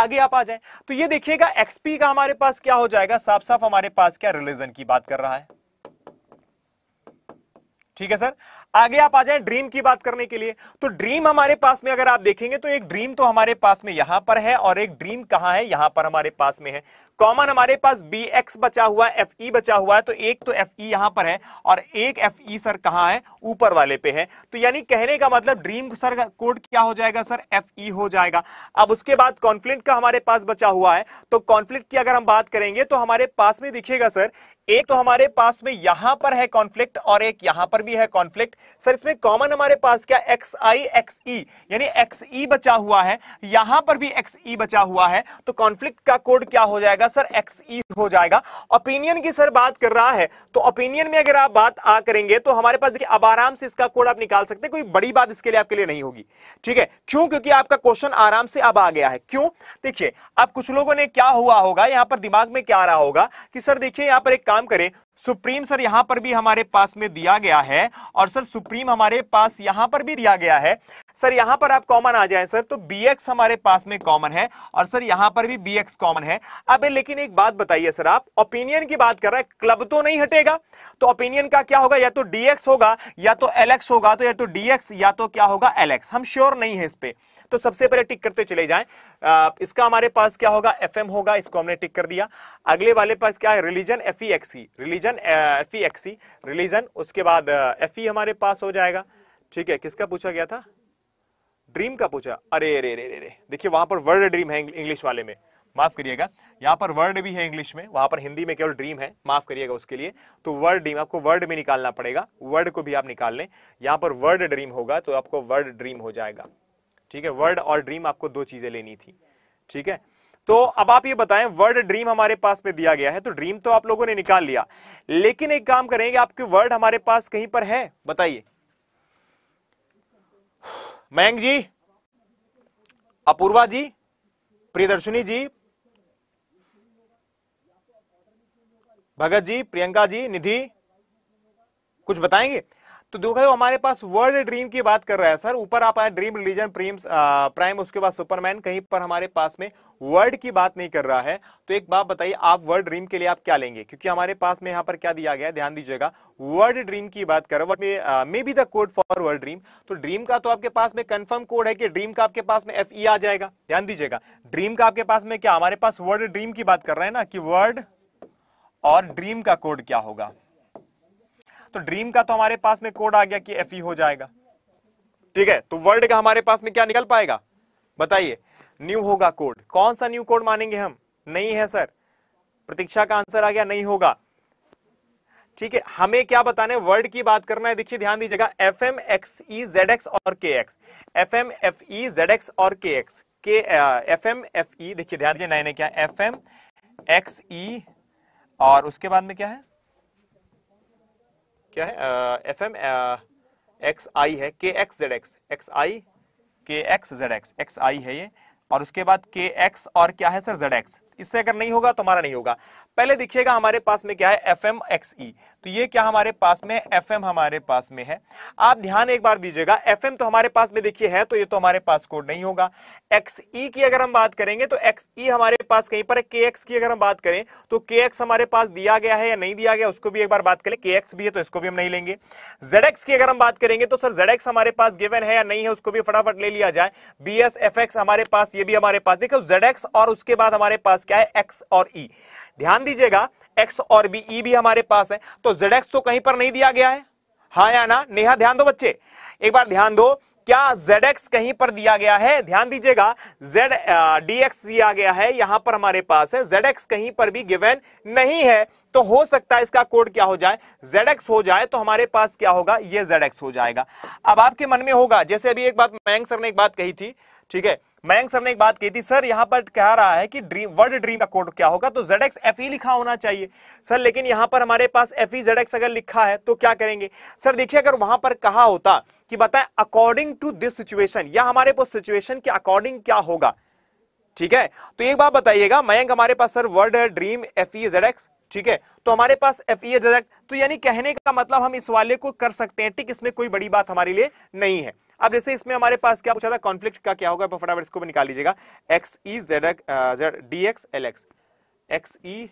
Speaker 1: आगे आप आ जाए तो ये देखिएगा एक्सपी का हमारे पास क्या हो जाएगा साफ साफ हमारे पास क्या रिलीजन की बात कर रहा है ठीक है सर आगे आप आ जाए ड्रीम की बात करने के लिए तो ड्रीम हमारे पास में अगर आप देखेंगे तो एक ड्रीम तो हमारे पास में यहां पर है और एक ड्रीम कहां है यहां पर हमारे पास में है कॉमन हमारे पास बी एक्स बचा हुआ है एफ ई बचा हुआ है तो एक तो एफ ई e यहां पर है और एक एफ ई e, सर कहां है ऊपर वाले पे है तो यानी कहने का मतलब ड्रीम सर का कोड क्या हो जाएगा सर एफ ई e हो जाएगा अब उसके बाद कॉन्फ्लिक्ट का हमारे पास बचा हुआ है तो कॉन्फ्लिक्ट की अगर हम बात करेंगे तो हमारे पास में दिखेगा सर एक तो हमारे पास में यहां पर है कॉन्फ्लिक्ट और एक यहां पर भी है कॉन्फ्लिक्ट सर इसमें कॉमन हमारे पास क्या एक्स आई एक्स ई यानी एक्स ई e बचा हुआ है यहां पर भी एक्स ई e बचा हुआ है तो कॉन्फ्लिक्ट का कोड क्या हो जाएगा सर एक्स ई e हो जाएगा ओपिनियन की सर बात कर रहा है तो ओपिनियन में अगर आप बात आ करेंगे तो हमारे पास देखिए अब आराम से इसका कोड आप निकाल सकते हैं कोई बड़ी बात इसके लिए आपके लिए नहीं होगी ठीक है क्यों क्योंकि आपका क्वेश्चन आराम से अब आ गया है क्यों देखिए अब कुछ लोगों ने क्या हुआ होगा यहां पर दिमाग में क्या आ रहा होगा कि सर देखिए यहां पर एक काम करें सुप्रीम सर यहां पर भी हमारे पास में दिया गया है और सर सुप्रीम हमारे पास यहां पर भी दिया गया है सर यहां पर आप कॉमन आ जाए सर तो बी एक्स हमारे पास में कॉमन है और सर यहां पर भी बी एक्स कॉमन है अब लेकिन एक बात बताइए सर आप ओपिनियन की बात कर रहे हैं क्लब तो नहीं हटेगा तो ओपिनियन का क्या होगा या तो डी होगा या तो एल होगा तो या तो डी या तो क्या होगा एल हम श्योर नहीं है इस पर तो सबसे पहले टिक करते चले जाए इसका हमारे पास क्या होगा एफ होगा इसको हमने टिक कर दिया अगले वाले पास क्या है religion F E religion religion F E X E religion उसके बाद एफ ई e हमारे पास हो जाएगा ठीक है किसका पूछा गया था ड्रीम का पूछा अरे अरे अरे अरे देखिए वहां पर वर्ड ड्रीम है इंग्लिश वाले में माफ करिएगा यहाँ पर वर्ड भी है इंग्लिश में वहां पर हिंदी में केवल ड्रीम है माफ करिएगा उसके लिए तो वर्ड ड्रीम आपको वर्ड में निकालना पड़ेगा वर्ड को भी आप निकाल लें यहाँ पर वर्ड ड्रीम होगा तो आपको वर्ड ड्रीम हो जाएगा ठीक है वर्ड और ड्रीम आपको दो चीजें लेनी थी ठीक है तो अब आप ये बताएं वर्ड ड्रीम हमारे पास में दिया गया है तो ड्रीम तो आप लोगों ने निकाल लिया लेकिन एक काम करेंगे आपके वर्ड हमारे पास कहीं पर है बताइए मयंक जी अपूर्वा जी प्रियदर्शनी जी भगत जी प्रियंका जी निधि कुछ बताएंगे तो देखो हमारे पास वर्ल्ड ड्रीम की बात कर रहा है सर ऊपर आप आए ड्रीम रिलीजन प्रीम प्राइम उसके बाद सुपरमैन कहीं पर हमारे पास में वर्ल्ड की बात नहीं कर रहा है तो एक बात बताइए आप वर्ल्ड ड्रीम के लिए आप क्या लेंगे क्योंकि हमारे पास में यहाँ पर क्या दिया गया है ध्यान दीजिएगा वर्ल्ड ड्रीम की बात कर रहा है may be the code for world dream तो ड्रीम का तो आपके पास में कन्फर्म कोड है कि ड्रीम का आपके पास में एफ ई e आ जाएगा ध्यान दीजिएगा ड्रीम का आपके पास में क्या हमारे पास वर्ल्ड ड्रीम की बात कर रहे हैं ना कि वर्ल्ड और ड्रीम का कोड क्या होगा तो ड्रीम का तो हमारे पास में कोड आ गया कि एफ e हो जाएगा ठीक है तो वर्ड का हमारे पास में क्या निकल पाएगा बताइए न्यू होगा कोड कौन सा न्यू कोड मानेंगे हम नहीं है सर प्रतीक्षा का आंसर आ गया नहीं होगा ठीक है हमें क्या बताने वर्ड की बात करना है देखिए ध्यान दीजिएगा F M X E Z X और K X F M F E Z X और के एक्स के एफ एम एफ ई देखिए ध्यान दीजिए नए नए क्या एफ एम एक्स ई और उसके बाद में क्या है क्या है एफ एम एक्स आई है K X Z X X I K X Z X X I है ये और उसके बाद के एक्स और क्या है सर जेड एक्स इससे अगर नहीं होगा तो हमारा नहीं होगा पहले देखिएगा हमारे पास में क्या है एफ एम एक्स ई तो ये क्या हमारे पास में एफ एम हमारे पास में है आप ध्यान एक बार दीजिएगा एफ एम तो हमारे पास में देखिए है तो ये तो हमारे पास कोड नहीं होगा एक्स ई e की अगर हम बात करेंगे तो एक्स ई e हमारे पास कहीं पर के एक्स की अगर हम बात करें तो के एक्स हमारे पास दिया गया है या नहीं दिया गया उसको भी एक बार बात करें के एक्स भी है तो इसको भी हम नहीं लेंगे जेड एक्स की अगर हम बात करेंगे तो सर जेड एक्स हमारे पास गिवन है या नहीं है उसको भी फटाफट ले लिया जाए बी एस एफ एक्स हमारे पास ये भी हमारे पास देखो जेड एक्स और उसके बाद हमारे पास पास क्या है एक्स और ई e. ध्यान दीजिएगा एक्स और बी ई e भी हमारे पास है तो जेड एक्स तो कहीं पर नहीं दिया गया है हाँ या ना नेहा ध्यान दो बच्चे एक बार ध्यान दो क्या जेड एक्स कहीं पर दिया गया है ध्यान दीजिएगा जेड डी एक्स दिया गया है यहां पर हमारे पास है जेड एक्स कहीं पर भी गिवेन नहीं है तो हो सकता है इसका कोड क्या हो जाए जेड एक्स हो जाए तो हमारे पास क्या होगा ये जेड एक्स हो जाएगा अब आपके मन में होगा जैसे अभी एक बात मयंक सर ने एक बात कही थी ठीक है मयंक सर ने एक बात की थी सर यहां पर कह रहा है कि ड्रीम वर्ड ड्रीम का कोड क्या होगा तो जेड एक्स एफ ई लिखा होना चाहिए सर लेकिन यहां पर हमारे पास एफ ई जेड एक्स अगर लिखा है तो क्या करेंगे सर देखिए अगर वहां पर कहा होता कि बताएं अकॉर्डिंग टू दिस सिचुएशन या हमारे पास सिचुएशन के अकॉर्डिंग क्या होगा ठीक है तो एक बात बताइएगा मयंक हमारे पास sir word dream F E Z X ठीक है तो हमारे पास एफ ई जेड एक्स तो यानी कहने का मतलब हम इस वाले को कर सकते हैं ठीक इसमें कोई बड़ी बात हमारे लिए नहीं है अब जैसे इसमें हमारे पास क्या पूछा था कॉन्फ्लिक्ट का क्या होगा फटाफट इसको भी निकाल लीजिएगा X E Z Z D X L X X E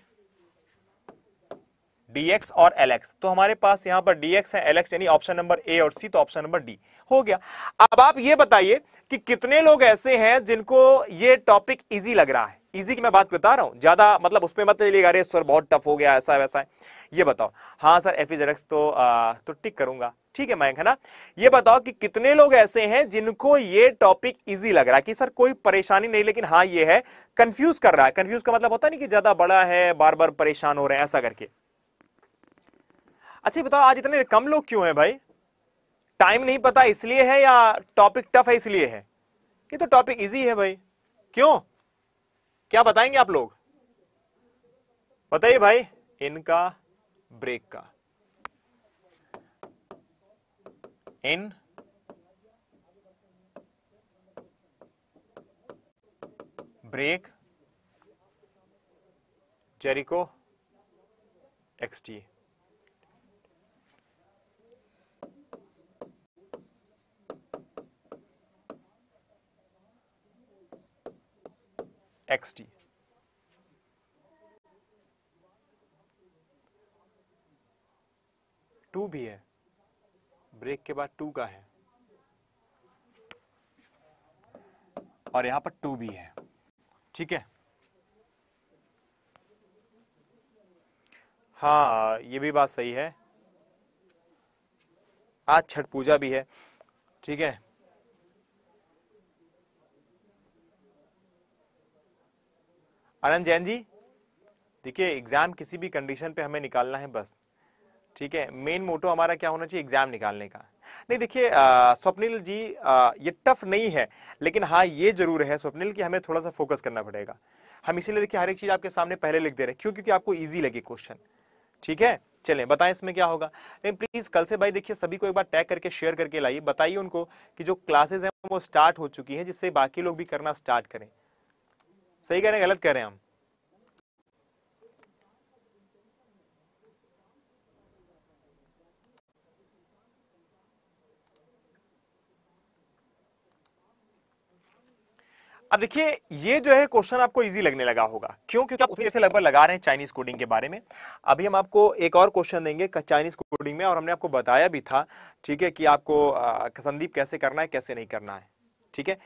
Speaker 1: dx और एक्स तो हमारे पास यहां पर एक्स है एक्स यानी ऑप्शन नंबर ए और सी तो ऑप्शन नंबर डी हो गया अब आप ये बताइए कि कितने लोग ऐसे हैं जिनको ये टॉपिक इजी लग रहा है इजी की मैं बात बता रहा हूँ ज्यादा मतलब उसमें मत लीजिएगा अरे सर बहुत टफ हो गया ऐसा वैसा है ये बताओ हाँ सर एफ e तो तो टिक करूंगा ठीक है मयंक है ना ये बताओ कि कितने लोग ऐसे हैं जिनको ये टॉपिक इजी लग रहा है कि सर कोई परेशानी नहीं लेकिन हाँ ये है कंफ्यूज कर रहा है कंफ्यूज का मतलब होता नहीं कि ज्यादा बड़ा है बार बार परेशान हो रहे हैं ऐसा करके अच्छा बताओ आज इतने कम लोग क्यों हैं भाई टाइम नहीं पता इसलिए है या टॉपिक टफ है इसलिए है ये तो टॉपिक इजी है भाई क्यों क्या बताएंगे आप लोग बताइए भाई इनका ब्रेक का n break Jericho xt xt two भी है ब्रेक के बाद टू का है और यहां पर टू भी है ठीक है हाँ ये भी बात सही है आज छठ पूजा भी है ठीक है अनंत जैन जी देखिए एग्ज़ाम किसी भी कंडीशन पे हमें निकालना है बस ठीक है मेन मोटो हमारा क्या होना चाहिए एग्जाम निकालने का नहीं देखिए स्वप्निल जी आ, ये टफ नहीं है लेकिन हाँ ये जरूर है स्वप्निल कि हमें थोड़ा सा फोकस करना पड़ेगा हम इसीलिए देखिए हर एक चीज़ आपके सामने पहले लिख दे रहे हैं क्यों क्योंकि आपको ईजी लगे क्वेश्चन ठीक है चलें बताएं इसमें क्या होगा नहीं प्लीज़ कल से भाई देखिए सभी को एक बार टैग करके शेयर करके लाइए बताइए उनको कि जो क्लासेज हैं वो स्टार्ट हो चुकी हैं जिससे बाकी लोग भी करना स्टार्ट करें सही कह रहे हैं गलत कह रहे हैं हम अब देखिए ये जो है क्वेश्चन आपको इजी लगने लगा होगा क्यों क्योंकि आप उतनी से लगभग लगा रहे हैं चाइनीज कोडिंग के बारे में अभी हम आपको एक और क्वेश्चन देंगे चाइनीज कोडिंग में और हमने आपको बताया भी था ठीक है कि आपको संदीप कैसे करना है कैसे नहीं करना है ठीक है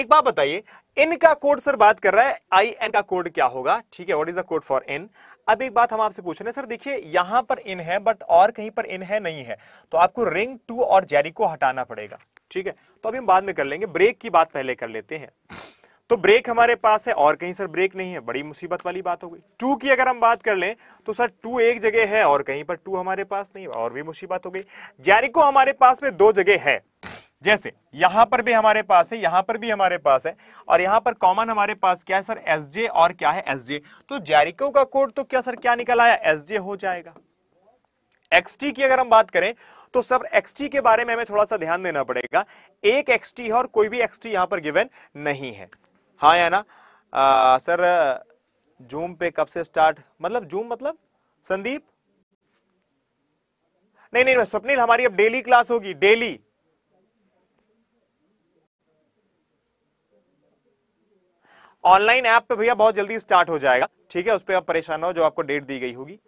Speaker 1: एक बात बताइए इन का कोड सर बात कर रहा है आई एन का कोड क्या होगा ठीक है what is the code for N अब एक बात हम आपसे पूछ रहे हैं सर देखिए यहां पर इन है बट और कहीं पर इन है नहीं है तो आपको रिंग टू और जेरी को हटाना पड़ेगा ठीक है तो अभी हम बाद में कर लेंगे ब्रेक की बात पहले कर लेते हैं तो ब्रेक हमारे पास है और कहीं सर ब्रेक नहीं है बड़ी मुसीबत वाली बात हो गई टू की अगर हम बात कर लें तो सर टू एक जगह है और कहीं पर टू हमारे पास नहीं और भी मुसीबत हो गई जैरिको हमारे पास में दो जगह है जैसे यहां पर भी हमारे पास है यहां पर भी हमारे पास है और यहां पर कॉमन हमारे पास क्या है सर एस जे और क्या है एस जे तो जैरिको का कोड तो क्या सर क्या निकल आया एस जे हो जाएगा एक्सटी की अगर हम बात करें तो सर एक्सटी के बारे में हमें थोड़ा सा ध्यान देना पड़ेगा एक एक्सटी है और कोई भी एक्सटी यहां पर गिवन नहीं है हाँ या ना आ, सर जूम पे कब से स्टार्ट मतलब जूम मतलब संदीप नहीं नहीं स्वप्निल हमारी अब डेली क्लास होगी डेली ऑनलाइन ऐप पे भैया बहुत जल्दी स्टार्ट हो जाएगा ठीक है उस पर आप परेशान हो जो आपको डेट दी गई होगी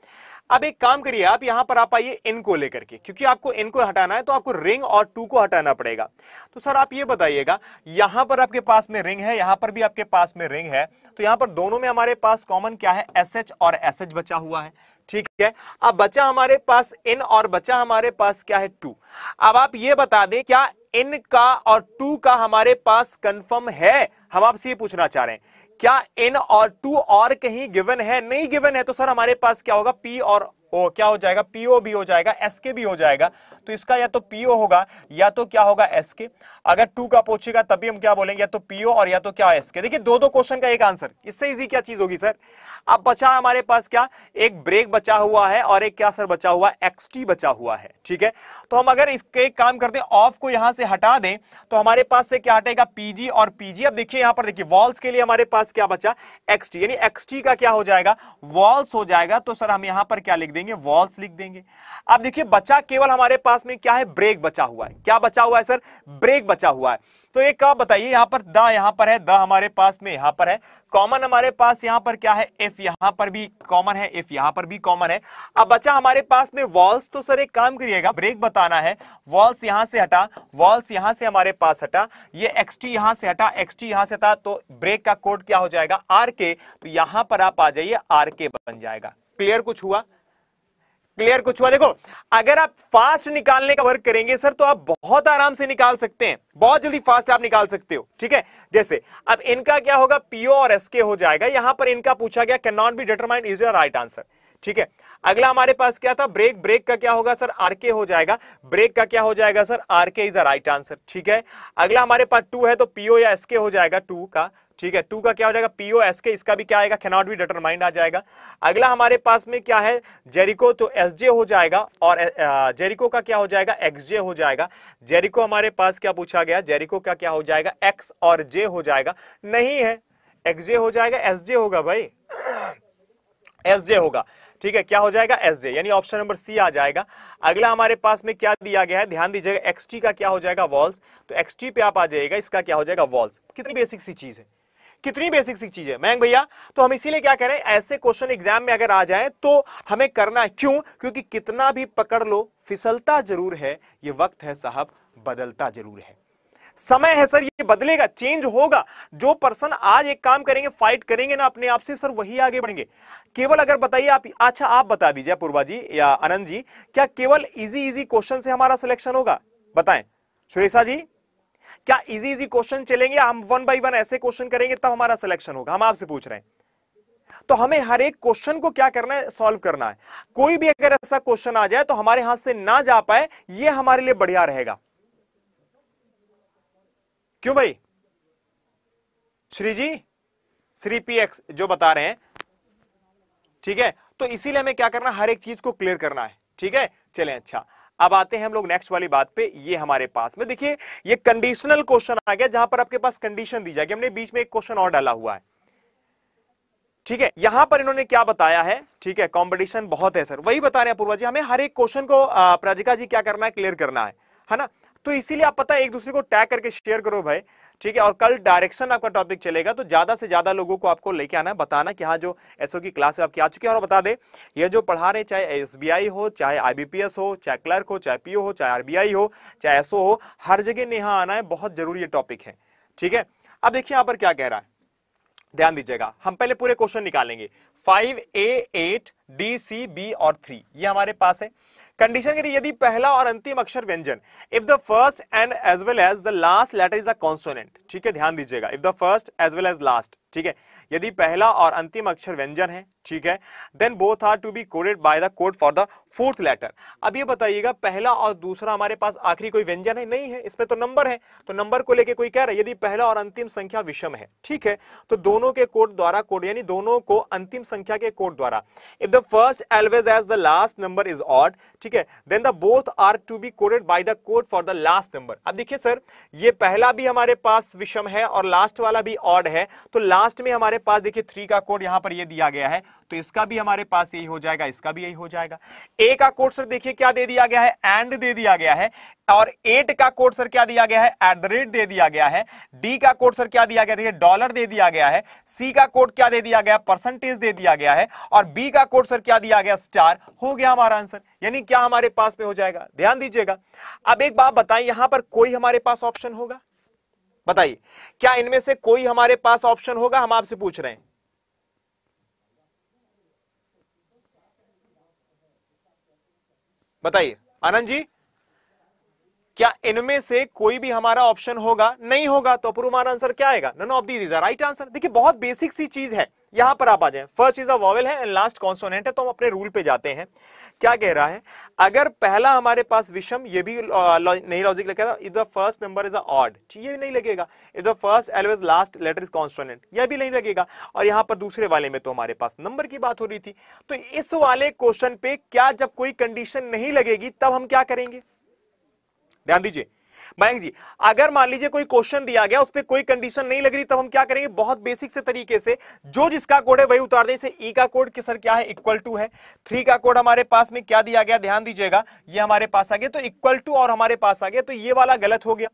Speaker 1: अब एक काम करिए आप यहां पर आप आइए इन को लेकर के क्योंकि आपको इन को हटाना है तो आपको रिंग और टू को हटाना पड़ेगा तो सर आप ये बताइएगा यहां पर आपके पास में रिंग है यहां पर भी आपके पास में रिंग है तो यहां पर दोनों में हमारे पास कॉमन क्या है एस और एस बचा हुआ है ठीक है अब बचा हमारे पास इन और बचा हमारे पास क्या है टू अब आप ये बता दें क्या इन का और टू का हमारे पास कंफर्म है हम आपसे ये पूछना चाह रहे हैं क्या इन और टू और कहीं गिवन है नहीं गिवन है तो सर हमारे पास क्या होगा पी और ओ क्या हो जाएगा पीओ भी हो जाएगा एसके भी हो जाएगा तो इसका या तो पीओ होगा या तो क्या होगा एसके अगर टू का पूछेगा तभी हम क्या बोलेंगे या तो पीओ और या तो क्या एसके देखिए दो दो क्वेश्चन का एक आंसर इससे इजी क्या चीज होगी सर अब बचा हमारे पास क्या एक ब्रेक बचा हुआ है और एक क्या सर बचा हुआ है एक्सटी बचा हुआ है ठीक है तो हम अगर इसके एक काम करते हैं ऑफ को यहां से हटा दें तो हमारे पास से क्या हटेगा पीजी और पीजी अब देखिए यहां पर देखिए वॉल्स के लिए हमारे पास क्या बचा एक्सटी यानी एक्सटी का क्या हो जाएगा वॉल्स हो जाएगा तो सर हम यहां पर क्या लिख देंगे वॉल्स लिख देंगे अब देखिए बचा केवल हमारे पास में क्या है ब्रेक बचा हुआ है क्या बचा हुआ है सर ब्रेक बचा हुआ है तो एक आप बताइए यहां पर द यहां पर है द हमारे पास में यहां पर है कॉमन हमारे पास यहां पर क्या है एफ यहां पर भी कॉमन है एफ यहां पर भी कॉमन है अब बचा हमारे पास में वॉल्स तो सर एक काम करिएगा ब्रेक बताना है वॉल्स यहां से हटा वॉल्स यहां से हमारे पास हटा ये एक्स टी यहां से हटा एक्स टी यहां से हटा तो ब्रेक का कोड क्या हो जाएगा आर के तो यहां पर आप आ जाइए आर के बन जाएगा क्लियर कुछ हुआ क्लियर कुछ हुआ देखो अगर आप फास्ट निकालने का वर्क करेंगे सर तो आप बहुत आराम से निकाल सकते हैं बहुत जल्दी फास्ट आप निकाल सकते हो ठीक है जैसे अब इनका क्या होगा पीओ और एसके हो जाएगा यहां पर इनका पूछा गया can not be determined is your right answer ठीक है अगला हमारे पास क्या था ब्रेक ब्रेक का क्या होगा सर आरके हो जाएगा ब्रेक का क्या हो जाएगा sir RK is a right answer ठीक है अगला हमारे पास टू है तो पीओ या एसके हो जाएगा टू का ठीक है टू का क्या हो जाएगा पीओ एस के इसका भी क्या आएगा कैनॉट भी डिटरमाइंड आ जाएगा अगला हमारे पास में क्या है जेरिको तो एस जे हो जाएगा और जेरिको का क्या हो जाएगा एक्स जे हो जाएगा जेरिको हमारे पास क्या पूछा गया जेरिको का क्या हो जाएगा एक्स और जे हो जाएगा नहीं है एक्स जे हो जाएगा एस जे होगा भाई एस जे होगा ठीक है क्या हो जाएगा एस जे यानी ऑप्शन नंबर सी आ जाएगा अगला हमारे पास में क्या दिया गया है ध्यान दीजिएगा एक्सटी का क्या हो जाएगा वॉल्स तो एक्सटी पे आप आ जाएगा इसका क्या हो जाएगा वॉल्स कितनी बेसिक सी चीज है कितनी बेसिक सी चीज है मयंक भैया तो हम इसीलिए क्या करें ऐसे क्वेश्चन एग्जाम में अगर आ जाए तो हमें करना क्यों क्योंकि कितना भी पकड़ लो फिसलता जरूर है ये वक्त है साहब बदलता जरूर है समय है सर ये बदलेगा चेंज होगा जो पर्सन आज एक काम करेंगे फाइट करेंगे ना अपने आप से सर वही आगे बढ़ेंगे केवल अगर बताइए आप अच्छा आप बता दीजिए पूर्वा जी या अनंत जी क्या केवल इजी इजी क्वेश्चन से हमारा सिलेक्शन होगा बताएं सुरेशा जी क्या इजी इजी क्वेश्चन चलेंगे हम वन बाई वन ऐसे क्वेश्चन करेंगे तब हमारा सिलेक्शन होगा हम आपसे पूछ रहे हैं तो हमें हर एक क्वेश्चन को क्या करना है सॉल्व करना है कोई भी अगर ऐसा क्वेश्चन आ जाए तो हमारे हाथ से ना जा पाए यह हमारे लिए बढ़िया रहेगा क्यों भाई श्री जी श्री पी एक्स जो बता रहे हैं ठीक है तो इसीलिए हमें क्या करना हर एक चीज को क्लियर करना है ठीक है चले अच्छा अब आते हैं हम लोग नेक्स्ट वाली बात पे ये हमारे पास में देखिए ये कंडीशनल क्वेश्चन आ गया जहां पर आपके पास कंडीशन दी जाएगी हमने बीच में एक क्वेश्चन और डाला हुआ है ठीक है यहां पर इन्होंने क्या बताया है ठीक है कंपटीशन बहुत है सर वही बता रहे हैं पूर्वा जी हमें हर एक क्वेश्चन को प्राजिका जी क्या करना है क्लियर करना है है ना तो इसीलिए आप पता है एक दूसरे को टैग करके शेयर करो भाई ठीक है और कल डायरेक्शन आपका टॉपिक चलेगा तो ज्यादा से ज्यादा लोगों को आपको लेके आना है बताना कि हाँ जो एसओ की क्लास आपकी आ चुकी है और बता दे ये जो पढ़ा रहे चाहे एसबीआई हो चाहे आईबीपीएस हो चाहे क्लर्क हो चाहे पीओ हो चाहे आरबीआई हो चाहे एसओ हो हर जगह ने यहाँ आना है बहुत जरूरी ये टॉपिक है ठीक है अब देखिए यहाँ पर क्या कह रहा है ध्यान दीजिएगा हम पहले पूरे क्वेश्चन निकालेंगे five A eight D C B और थ्री ये हमारे पास है कंडीशन के लिए यदि पहला और अंतिम अक्षर व्यंजन if the first and as well as the last letter is a consonant ठीक है ध्यान दीजिएगा if the first as well as last ठीक है यदि पहला और अंतिम अक्षर व्यंजन है ठीक है then both are to be coded by the code for the fourth letter अब ये बताइएगा पहला और दूसरा हमारे पास आखिरी कोई व्यंजन है नहीं है इसमें तो नंबर है तो नंबर को लेके कोई कह रहा है यदि पहला और अंतिम संख्या विषम है ठीक है तो दोनों के कोड द्वारा कोड यानी दोनों को अंतिम संख्या के कोड द्वारा if the first always as the last number is odd ठीक है then the both are to be coded by the code for the last number अब देखिए सर ये पहला भी हमारे पास विषम है और लास्ट वाला भी ऑड है तो लास्ट लास्ट में हमारे पास देखिए थ्री का कोड यहां पर ये दिया गया है तो इसका भी हमारे पास यही हो जाएगा इसका भी यही हो जाएगा ए का कोड सर देखिए क्या दे दिया गया है एंड दे दिया गया है और एट का कोड सर क्या दिया गया है एट द रेट दे दिया गया है डी का कोड सर क्या दिया गया देखिए डॉलर दे दिया गया है सी का कोड क्या दे दिया गया परसेंटेज दे दिया गया है और बी का कोड सर क्या दिया गया स्टार हो गया हमारा आंसर यानी क्या हमारे पास में हो जाएगा ध्यान दीजिएगा अब एक बात बताएं यहां पर कोई हमारे पास ऑप्शन होगा बताइए क्या इनमें से कोई हमारे पास ऑप्शन होगा हम आपसे पूछ रहे हैं बताइए आनंद जी क्या इनमें से कोई भी हमारा ऑप्शन होगा नहीं होगा तो अपूर्व हमारा आंसर क्या आएगा none of these is right answer देखिए बहुत बेसिक सी चीज है यहां पर आप आ जाए फर्स्ट इज अ है एंड लास्ट कॉन्सोनेंट है तो हम अपने रूल पे जाते हैं क्या कह रहा है अगर पहला हमारे पास विषम ये भी नहीं लॉजिक लगेगा is the first number is odd ये भी नहीं लगेगा is the first always last letter is consonant यह भी नहीं लगेगा और यहां पर दूसरे वाले में तो हमारे पास नंबर की बात हो रही थी तो इस वाले क्वेश्चन पे क्या जब कोई कंडीशन नहीं लगेगी तब हम क्या करेंगे ध्यान दीजिए मयंक जी अगर मान लीजिए कोई क्वेश्चन दिया गया उस पर कोई कंडीशन नहीं लग रही तब हम क्या करेंगे बहुत बेसिक से तरीके से जो जिसका कोड है वही उतार दें ई e का कोड सर क्या है इक्वल टू है थ्री का कोड हमारे पास में क्या दिया गया ध्यान दीजिएगा ये हमारे पास आ गया तो इक्वल टू और हमारे पास आ गया तो ये वाला गलत हो गया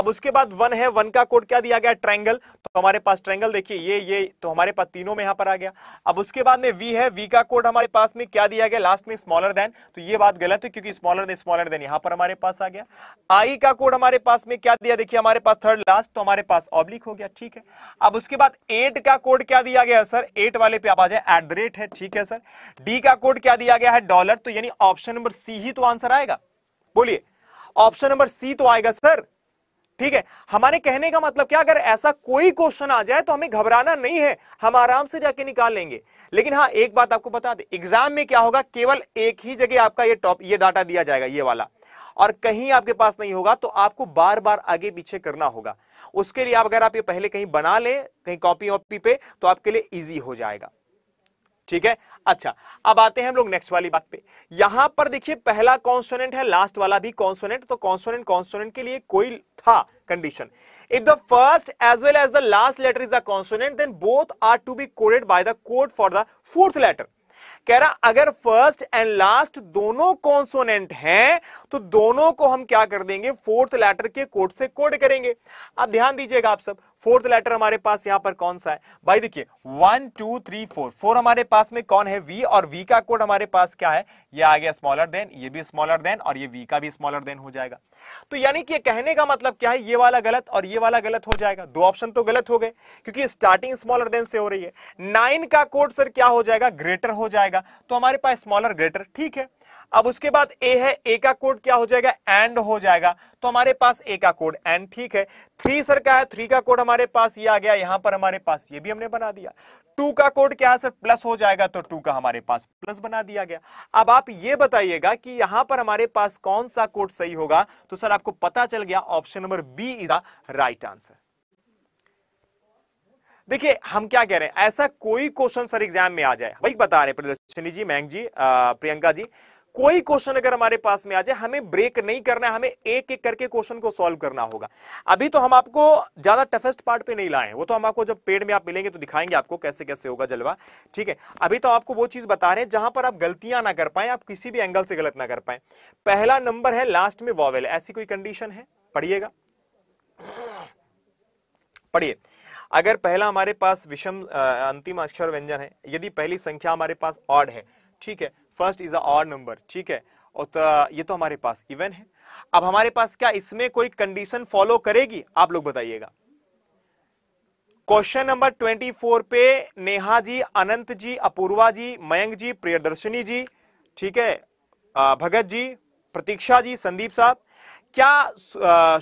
Speaker 1: अब उसके बाद वन है वन का कोड क्या दिया गया ट्रैंगल तो हमारे पास ट्रैंगल देखिए ये ये तो हमारे पास तीनों में यहां पर आ गया अब उसके बाद में वी है वी का कोड हमारे पास में क्या दिया गया लास्ट में स्मॉलर देन तो ये बात गलत है क्योंकि स्मॉलर देन स्मॉलर देन यहां पर हमारे पास आ गया आई का कोड हमारे पास में क्या दिया देखिए हमारे पास थर्ड लास्ट तो हमारे पास ऑब्लिक हो गया ठीक है अब उसके बाद एट का कोड क्या दिया गया सर एट वाले पे आप आ जाए एट द रेट है ठीक है सर डी का कोड क्या दिया गया है डॉलर तो यानी ऑप्शन नंबर सी ही तो आंसर आएगा बोलिए ऑप्शन नंबर सी तो आएगा सर ठीक है हमारे कहने का मतलब क्या अगर ऐसा कोई क्वेश्चन आ जाए तो हमें घबराना नहीं है हम आराम से जाके निकाल लेंगे लेकिन हाँ एक बात आपको बता दें एग्जाम में क्या होगा केवल एक ही जगह आपका ये टॉप ये डाटा दिया जाएगा ये वाला और कहीं आपके पास नहीं होगा तो आपको बार बार आगे पीछे करना होगा उसके लिए आप अगर आप ये पहले कहीं बना ले कहीं कॉपी वॉपी पे तो आपके लिए ईजी हो जाएगा ठीक है अच्छा अब आते हैं हम लोग नेक्स्ट वाली बात पे यहां पर देखिए पहला कॉन्सोनेंट है लास्ट वाला भी कॉन्सोनेंट तो कॉन्सोनेंट कॉन्सोनेंट के लिए कोई था condition if the first as well as the last letter is the consonant then both are to be coded by the code for the fourth letter कह रहा अगर फर्स्ट एंड लास्ट दोनों consonant हैं तो दोनों को हम क्या कर देंगे फोर्थ लेटर के कोड से कोड करेंगे अब ध्यान दीजिएगा आप सब फोर्थ लेटर हमारे पास यहां पर कौन सा है भाई देखिए one two three four four हमारे पास में कौन है वी और वी का कोड हमारे पास क्या है ये आ गया स्मॉलर देन ये भी स्मॉलर देन और ये वी का भी स्मॉलर देन हो जाएगा तो यानी कि ये कहने का मतलब क्या है ये वाला गलत और ये वाला गलत हो जाएगा दो ऑप्शन तो गलत हो गए क्योंकि स्टार्टिंग स्मॉलर देन से हो रही है नाइन का कोड सर क्या हो जाएगा ग्रेटर हो जाएगा जाएगा तो हमारे पास स्मॉलर ग्रेटर ठीक है अब उसके बाद ए है ए का कोड क्या हो जाएगा एंड हो जाएगा तो हमारे पास ए का कोड एंड ठीक है थ्री सर का है थ्री का कोड हमारे पास ये आ गया यहां पर हमारे पास ये भी हमने बना दिया टू का कोड क्या है सर प्लस हो जाएगा तो टू का हमारे पास प्लस बना दिया गया अब आप ये बताइएगा कि यहां पर हमारे पास कौन सा कोड सही होगा तो सर आपको पता चल गया option number B is the right answer देखिए हम क्या कह रहे हैं ऐसा कोई क्वेश्चन सर एग्जाम में आ जाए वही बता रहे प्रदर्शनी जी मैंग जी प्रियंका जी कोई क्वेश्चन अगर हमारे पास में आ जाए हमें ब्रेक नहीं करना है हमें एक एक करके क्वेश्चन को सॉल्व करना होगा अभी तो हम आपको ज्यादा टफेस्ट पार्ट पे नहीं लाए वो तो हम आपको जब पेड़ में आप मिलेंगे तो दिखाएंगे आपको कैसे कैसे होगा जलवा ठीक है अभी तो आपको वो चीज बता रहे हैं जहां पर आप गलतियां ना कर पाए आप किसी भी एंगल से गलत ना कर पाए पहला नंबर है लास्ट में वॉवेल ऐसी कोई कंडीशन है पढ़िएगा पढ़िए अगर पहला हमारे पास विषम अंतिम अक्षर व्यंजन है यदि पहली संख्या हमारे पास ऑड है ठीक है फर्स्ट इज अड नंबर ठीक है और तो ये तो हमारे पास इवन है अब हमारे पास क्या इसमें कोई कंडीशन फॉलो करेगी आप लोग बताइएगा क्वेश्चन नंबर 24 पे नेहा जी अनंत जी अपूर्वा जी मयंक जी प्रियदर्शनी जी ठीक है भगत जी प्रतीक्षा जी संदीप साहब क्या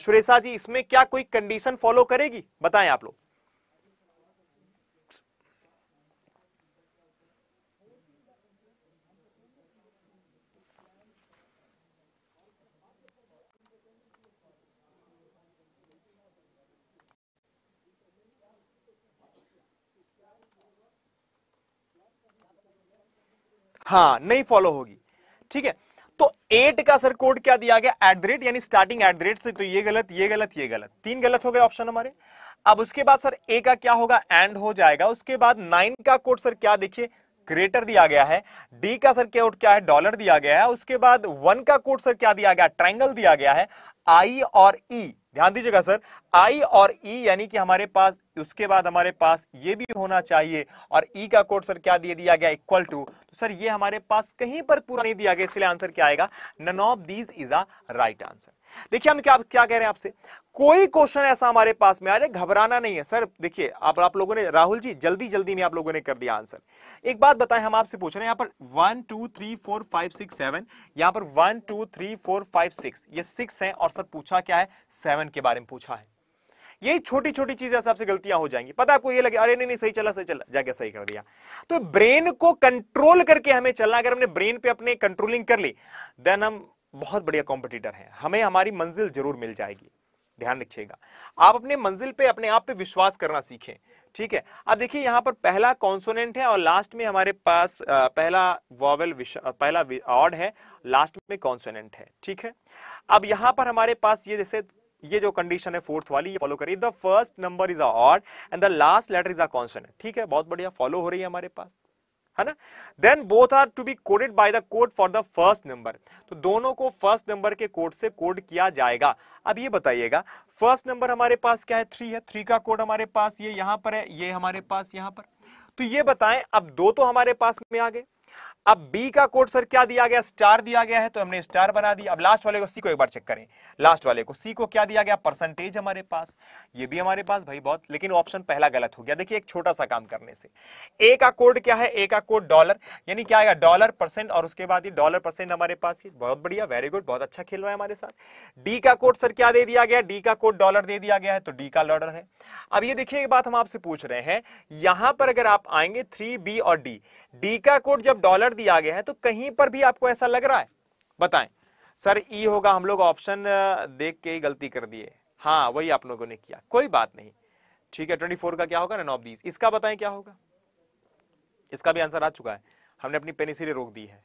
Speaker 1: सुरेशा जी इसमें क्या कोई कंडीशन फॉलो करेगी बताएं आप लोग हाँ नहीं फॉलो होगी ठीक है तो एट का सर कोड क्या दिया गया एट द रेट यानी स्टार्टिंग एट द रेट से तो ये गलत ये गलत ये गलत तीन गलत हो गए ऑप्शन हमारे अब उसके बाद सर ए का क्या होगा एंड हो जाएगा उसके बाद नाइन का कोड सर क्या देखिए ग्रेटर दिया गया है डी का सर क्या क्या है डॉलर दिया गया है उसके बाद वन का कोड सर क्या दिया गया ट्रायंगल दिया गया है आई और ई e, ध्यान दीजिएगा सर आई और ई e, यानी कि हमारे पास उसके बाद हमारे पास ये भी होना चाहिए और ई e का कोड सर क्या दे दिया गया इक्वल टू तो सर ये हमारे पास कहीं पर पूरा नहीं दिया गया इसलिए आंसर क्या आएगा none of these is a right answer देखिए हम क्या क्या कह रहे हैं आपसे कोई क्वेश्चन ऐसा हमारे पास में आ रहा है घबराना नहीं है सर देखिए आप आप लोगों ने राहुल जी जल्दी जल्दी में आप लोगों ने कर दिया आंसर एक बात बताएं हम आपसे पूछ रहे हैं यहां पर one two three four five six seven यहां पर one two three four five six ये सिक्स है और सर पूछा क्या है सेवन के बारे में पूछा है यही छोटी छोटी चीजें आपसे गलतियां हो जाएंगी पता आपको ये लगे अरे नहीं नहीं सही चला सही चला जाके सही कर दिया तो ब्रेन को कंट्रोल करके हमें चलना अगर हमने ब्रेन पे अपने कंट्रोलिंग कर ली देन हम बहुत बढ़िया कॉम्पिटिटर हैं हमें हमारी मंजिल जरूर मिल जाएगी ध्यान रखिएगा आप अपने मंजिल पे अपने आप पे विश्वास करना सीखें ठीक है अब देखिए यहाँ पर पहला कॉन्सोनेंट है और लास्ट में हमारे पास पहला वॉवल पहला ऑड है लास्ट में कॉन्सोनेंट है ठीक है अब यहाँ पर हमारे पास ये जैसे ये जो कंडीशन है फोर्थ वाली ये फॉलो करिए the first number is a odd and the last letter is a consonant ठीक है बहुत बढ़िया फॉलो हो रही है हमारे पास है ना then both are to be coded by the code for the first number तो दोनों को फर्स्ट नंबर के कोड से कोड किया जाएगा अब ये बताइएगा फर्स्ट नंबर हमारे पास क्या है थ्री है थ्री का कोड हमारे पास ये यहां पर है ये हमारे पास यहां पर तो ये बताएं अब दो तो हमारे पास में आ गए अब बी का कोड सर क्या दिया गया स्टार दिया गया है तो हमने स्टार बना दिया अब लास्ट वाले को सी को एक बार चेक करें लास्ट वाले को सी को क्या दिया गया परसेंटेज हमारे पास ये भी हमारे पास भाई बहुत लेकिन ऑप्शन पहला गलत हो गया देखिए एक छोटा सा काम करने से ए का कोड क्या है ए का कोड डॉलर यानी क्या आएगा डॉलर परसेंट और उसके बाद ये डॉलर परसेंट हमारे पास ये बहुत बढ़िया वेरी गुड बहुत अच्छा खेल रहा है हमारे साथ डी का कोड सर क्या दे दिया गया डी का कोड डॉलर दे दिया गया है तो डी का डॉलर है अब ये देखिए बात हम आपसे पूछ रहे हैं यहां पर अगर आप आएंगे थ्री बी और डी डी का कोड जब डॉलर दिया गया है तो कहीं पर भी आपको ऐसा लग रहा है बताएं सर ई e होगा हम लोग ऑप्शन देख के ही गलती कर दिए हाँ वही आप लोगों ने किया कोई बात नहीं ठीक है ट्वेंटी फोर का क्या होगा नन ऑफ दीज इसका बताएं क्या होगा इसका भी आंसर आ चुका है हमने अपनी पेनिसिले रोक दी है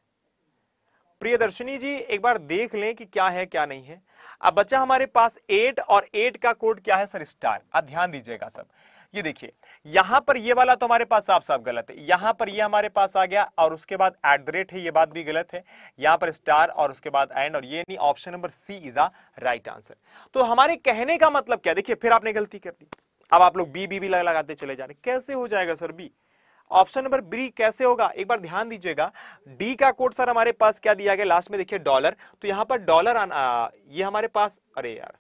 Speaker 1: प्रिय दर्शनी जी एक बार देख लें कि क्या है क्या नहीं है अब बच्चा हमारे पास एट और एट का कोड क्या है सर स्टार आप ध्यान दीजिएगा सब ये देखिए यहां पर ये वाला तो हमारे पास साफ साफ गलत है यहां पर ये हमारे पास आ गया और उसके बाद एट द रेट है ये बात भी गलत है यहां पर स्टार और उसके बाद एंड और ये नहीं option number C is a right answer तो हमारे कहने का मतलब क्या देखिए फिर आपने गलती कर दी अब आप लोग बी बी बी लगाते चले जा रहे कैसे हो जाएगा sir B option number B कैसे होगा एक बार ध्यान दीजिएगा डी का कोड सर हमारे पास क्या दिया गया लास्ट में देखिए डॉलर तो यहां पर डॉलर ये हमारे पास अरे यार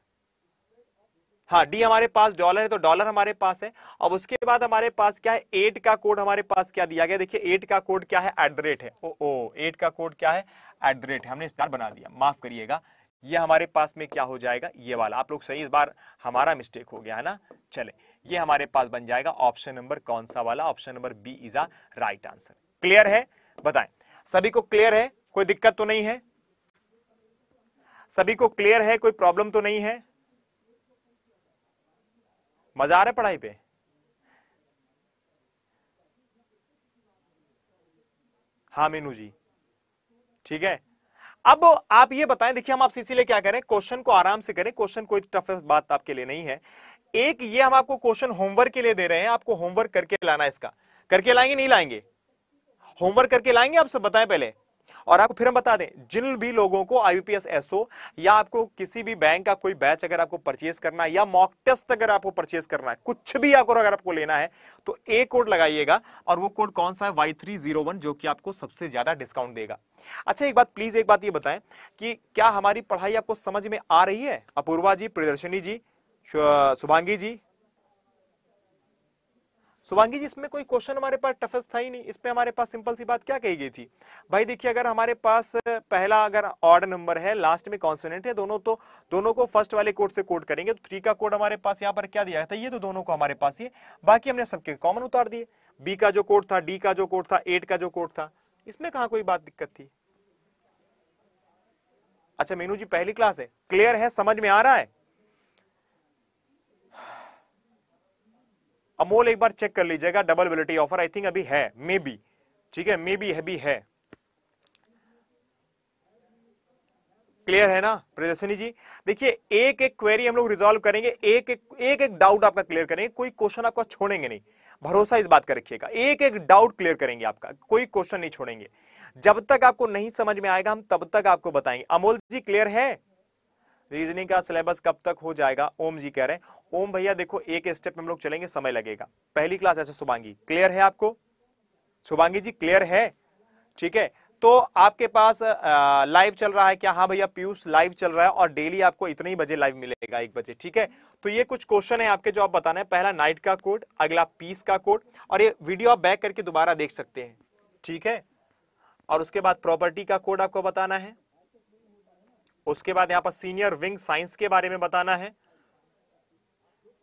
Speaker 1: हाँ डी हमारे पास डॉलर है तो डॉलर हमारे पास है अब उसके बाद हमारे पास क्या है एट का कोड हमारे पास क्या दिया गया देखिए एट का कोड क्या है एट द रेट है ओ ओ एट का कोड क्या है एट द रेट है हमने स्टार बना दिया माफ करिएगा ये हमारे पास में क्या हो जाएगा ये वाला आप लोग सही इस बार हमारा मिस्टेक हो गया है ना चले ये हमारे पास बन जाएगा ऑप्शन नंबर कौन सा वाला option number B is a right answer clear है बताएं सभी को क्लियर है कोई दिक्कत तो नहीं है सभी को क्लियर है कोई प्रॉब्लम तो नहीं है मजा आ रहा है पढ़ाई पे हाँ मीनू जी ठीक है अब आप ये बताएं देखिए हम आपसे इसीलिए क्या करें क्वेश्चन को आराम से करें क्वेश्चन कोई टफ बात आपके लिए नहीं है एक ये हम आपको क्वेश्चन होमवर्क के लिए दे रहे हैं आपको होमवर्क करके लाना इसका करके लाएंगे नहीं लाएंगे होमवर्क करके लाएंगे आप सब बताएं पहले और आपको फिर हम बता दें जिन भी लोगों को आईबीपीएस एसओ या आपको किसी भी बैंक का कोई बैच अगर आपको परचेस करना है या मॉक टेस्ट अगर आपको परचेज करना है कुछ भी आपको अगर आपको लेना है तो ए कोड लगाइएगा और वो कोड कौन सा है वाई थ्री जीरो वन जो कि आपको सबसे ज्यादा डिस्काउंट देगा अच्छा एक बात प्लीज एक बात ये बताएं कि क्या हमारी पढ़ाई आपको समझ में आ रही है अपूर्वा जी प्रदर्शनी जी शुभांगी जी सुभांगी जी इसमें कोई क्वेश्चन हमारे पास टफेस्ट था ही नहीं इसमें हमारे पास सिंपल सी बात क्या कही गई थी भाई देखिए अगर हमारे पास पहला अगर ऑर्ड नंबर है लास्ट में कॉन्सोनेंट है दोनों तो दोनों को फर्स्ट वाले कोड से कोड करेंगे तो थ्री का कोड हमारे पास यहाँ पर क्या दिया था ये तो दोनों को हमारे पास ये बाकी हमने सबके कॉमन उतार दिए बी का जो कोड था डी का जो कोड था एट का जो कोड था इसमें कहा कोई बात दिक्कत थी अच्छा मीनू जी पहली क्लास है क्लियर है समझ में आ रहा है अमोल एक बार चेक कर लीजिएगा double validity offer I think अभी है मे बी ठीक है मे बी अभी है क्लियर है ना प्रदर्शनी जी देखिए एक एक क्वेरी हम लोग रिजोल्व करेंगे एक एक एक एक डाउट आपका क्लियर करेंगे कोई क्वेश्चन आपका छोड़ेंगे नहीं भरोसा इस बात का रखिएगा एक एक डाउट क्लियर करेंगे आपका कोई क्वेश्चन नहीं छोड़ेंगे जब तक आपको नहीं समझ में आएगा हम तब तक आपको बताएंगे अमोल जी क्लियर है रीजनिंग का सिलेबस कब तक हो जाएगा ओम जी कह रहे हैं ओम भैया देखो एक स्टेप हम लोग चलेंगे समय लगेगा पहली क्लास ऐसे शुभांगी क्लियर है आपको शुभांगी जी क्लियर है ठीक है तो आपके पास लाइव चल रहा है क्या हाँ भैया पीयूष लाइव चल रहा है और डेली आपको इतने ही बजे लाइव मिलेगा एक बजे ठीक है तो ये कुछ क्वेश्चन है आपके जो आप बताना है पहला नाइट का कोड अगला पीस का कोड और ये वीडियो आप बैक करके दोबारा देख सकते हैं ठीक है और उसके बाद प्रॉपर्टी का कोड आपको बताना है उसके बाद यहाँ पर सीनियर विंग साइंस के बारे में बताना है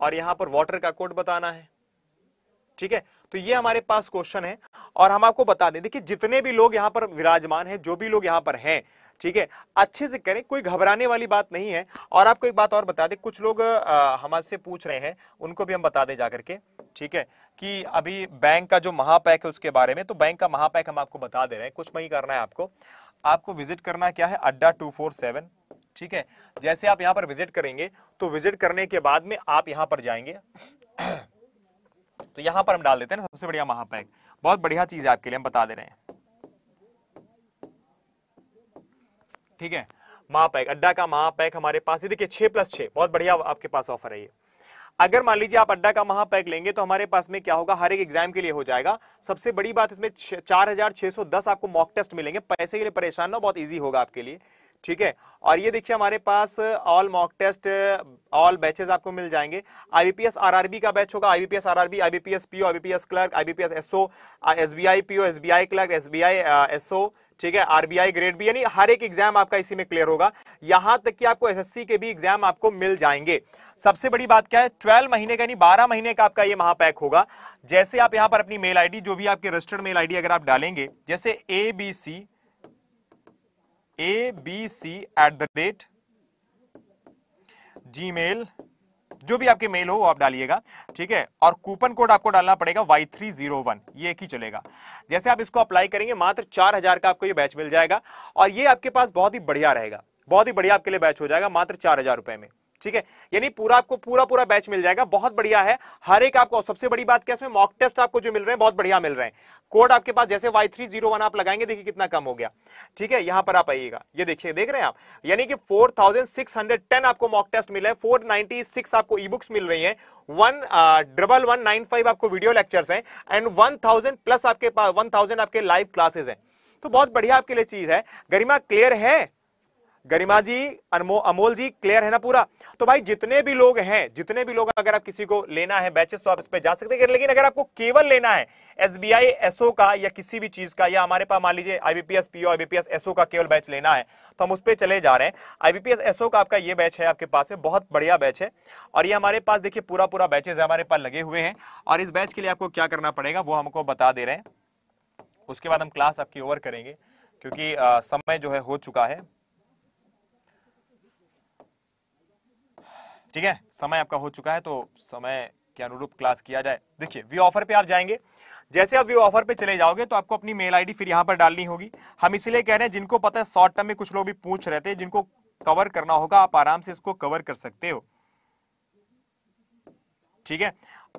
Speaker 1: और यहाँ पर वाटर का कोड बताना है ठीक है तो ये हमारे पास क्वेश्चन है और हम आपको बता दें देखिए जितने भी लोग यहाँ पर विराजमान हैं जो भी लोग यहां पर हैं ठीक है अच्छे से करें कोई घबराने वाली बात नहीं है और आपको एक बात और बता दें कुछ लोग हमसे पूछ रहे हैं उनको भी हम बता दें जाकर के ठीक है कि अभी बैंक का जो महापैक है उसके बारे में तो बैंक का महापैक हम आपको बता दे रहे हैं कुछ नहीं करना है आपको आपको विजिट करना क्या है अड्डा टू फोर सेवन ठीक है जैसे आप यहाँ पर विजिट करेंगे तो विजिट करने के बाद में आप यहाँ पर जाएंगे तो यहाँ पर हम डाल देते हैं सबसे बढ़िया महापैक बहुत बढ़िया चीज है आपके लिए हम बता दे रहे हैं ठीक है महापैक अड्डा का महापैक हमारे पास देखिए छह प्लस छह बहुत बढ़िया आपके पास ऑफर है ये अगर मान लीजिए आप अड्डा का महापैक लेंगे तो हमारे पास में क्या होगा हर एक एग्जाम के लिए हो जाएगा सबसे बड़ी बात इसमें चार हजार छह सौ दस आपको मॉक टेस्ट मिलेंगे पैसे के लिए परेशान ना बहुत ईजी होगा आपके लिए ठीक है और ये देखिए हमारे पास all mock test all batches आपको मिल जाएंगे आईबीपीएस आरआरबी का बैच होगा IBPS RRB IBPS PO IBPS clerk IBPS SO SBI PO SBI clerk SBI SO ठीक है आरबीआई ग्रेड भी यानी हर एक एग्जाम आपका इसी में क्लियर होगा यहां तक कि आपको एसएससी के भी एग्जाम आपको मिल जाएंगे सबसे बड़ी बात क्या है ट्वेल्व महीने का यानी बारह महीने का आपका ये महापैक होगा जैसे आप यहां पर अपनी मेल आईडी जो भी आपके रजिस्टर्ड मेल आईडी अगर आप डालेंगे जैसे A B C A B C at the rate Gmail जो भी आपके मेल हो वो आप डालिएगा ठीक है और कूपन कोड आपको डालना पड़ेगा वाई थ्री जीरो वन ये एक ही चलेगा जैसे आप इसको अप्लाई करेंगे मात्र चार हजार का आपको ये बैच मिल जाएगा और ये आपके पास बहुत ही बढ़िया रहेगा बहुत ही बढ़िया आपके लिए बैच हो जाएगा मात्र चार हजार रुपए में ठीक है यानी पूरा आपको पूरा पूरा बैच मिल जाएगा बहुत बढ़िया है हर एक आपको सबसे बड़ी बात क्या इसमें मॉक टेस्ट आपको जो मिल रहे हैं बहुत बढ़िया मिल रहे हैं कोड आपके पास जैसे वाई थ्री जीरो वन आप लगाएंगे देखिए कितना कम हो गया ठीक है यहां पर आप आइएगा ये देखिए देख रहे हैं आप यानी कि four thousand six hundred ten आपको मॉक टेस्ट मिले हैं फोर नाइनटी सिक्स आपको ई बुक्स मिल रही है one double one nine five आपको वीडियो लेक्चर्स हैं एंड वन थाउजेंड प्लस आपके पास वन थाउजेंड आपके लाइव क्लासेस हैं तो बहुत बढ़िया आपके लिए चीज है गरिमा क्लियर है गरिमा जी अनमो अमोल जी क्लियर है ना पूरा तो भाई जितने भी लोग हैं जितने भी लोग अगर आप किसी को लेना है बैचेस तो आप इस पर जा सकते हैं लेकिन अगर आपको केवल लेना है एस बी आई एसओ का या किसी भी चीज का या हमारे पास मान लीजिए आईबीपीएस पीओ आईबीपीएस एसओ का केवल बैच लेना है तो हम उस पर चले जा रहे हैं आईबीपीएस एसओ का आपका ये बैच है आपके पास में बहुत बढ़िया बैच है और ये हमारे पास देखिए पूरा पूरा बैचेज हमारे पास लगे हुए हैं और इस बैच के लिए आपको क्या करना पड़ेगा वो हमको बता दे रहे हैं उसके बाद हम क्लास आपकी ओवर करेंगे क्योंकि समय जो है हो चुका है ठीक है समय आपका हो चुका है तो समय के अनुरूप क्लास किया जाए देखिए व्यू ऑफर पे आप जाएंगे जैसे आप व्यू ऑफर पे चले जाओगे तो आपको अपनी मेल आईडी फिर यहाँ पर डालनी होगी हम इसीलिए कह रहे हैं जिनको पता है शॉर्ट टर्म में कुछ लोग भी पूछ रहे थे जिनको कवर करना होगा आप आराम से इसको कवर कर सकते हो ठीक है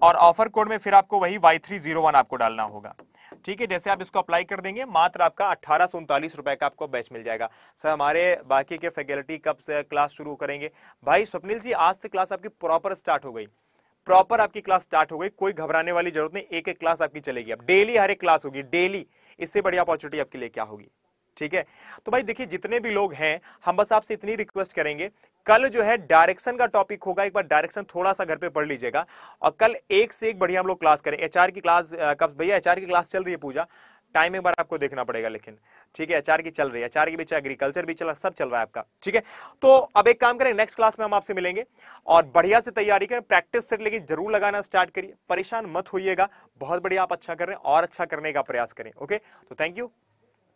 Speaker 1: और ऑफर कोड में फिर आपको वही वाई थ्री जीरो वन आपको डालना होगा ठीक है जैसे आप इसको अप्लाई कर देंगे मात्र आपका अट्ठारह सौ उनतालीस रुपए का आपको बैच मिल जाएगा सर हमारे बाकी के फैकल्टी कब से क्लास शुरू करेंगे भाई स्वप्निल जी आज से क्लास आपकी प्रॉपर स्टार्ट हो गई प्रॉपर आपकी क्लास स्टार्ट हो गई कोई घबराने वाली जरूरत नहीं एक एक क्लास आपकी चलेगी अब डेली हर एक क्लास होगी डेली इससे बड़ी अपॉर्चुनिटी आपके लिए क्या होगी ठीक है तो भाई देखिए जितने भी लोग हैं हम बस आपसे इतनी रिक्वेस्ट करेंगे कल जो है डायरेक्शन का टॉपिक होगा एक बार डायरेक्शन थोड़ा सा घर पे पढ़ लीजिएगा और कल एक से एक बढ़िया हम लोग क्लास करें एचआर की क्लास कब भैया एचआर की क्लास चल रही है पूजा टाइम एक बार आपको देखना पड़ेगा लेकिन ठीक है एचआर की चल रही है एचआर के बीच एग्रीकल्चर भी चल रहा सब चल रहा है आपका ठीक है तो अब एक काम करें नेक्स्ट क्लास में हम आपसे मिलेंगे और बढ़िया से तैयारी करें प्रैक्टिस सेट लेकिन जरूर लगाना स्टार्ट करिए परेशान मत होइएगा बहुत बढ़िया आप अच्छा कर रहे हैं और अच्छा करने का प्रयास करें ओके तो thank you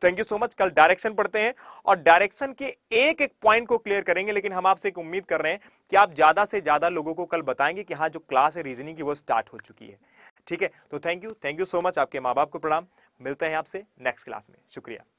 Speaker 1: thank you so much कल डायरेक्शन पढ़ते हैं और डायरेक्शन के एक एक पॉइंट को क्लियर करेंगे लेकिन हम आपसे एक उम्मीद कर रहे हैं कि आप ज़्यादा से ज़्यादा लोगों को कल बताएंगे कि हाँ जो क्लास है रीजनिंग की वो स्टार्ट हो चुकी है ठीक है तो thank you thank you so much आपके माँ बाप को प्रणाम मिलते हैं आपसे नेक्स्ट क्लास में शुक्रिया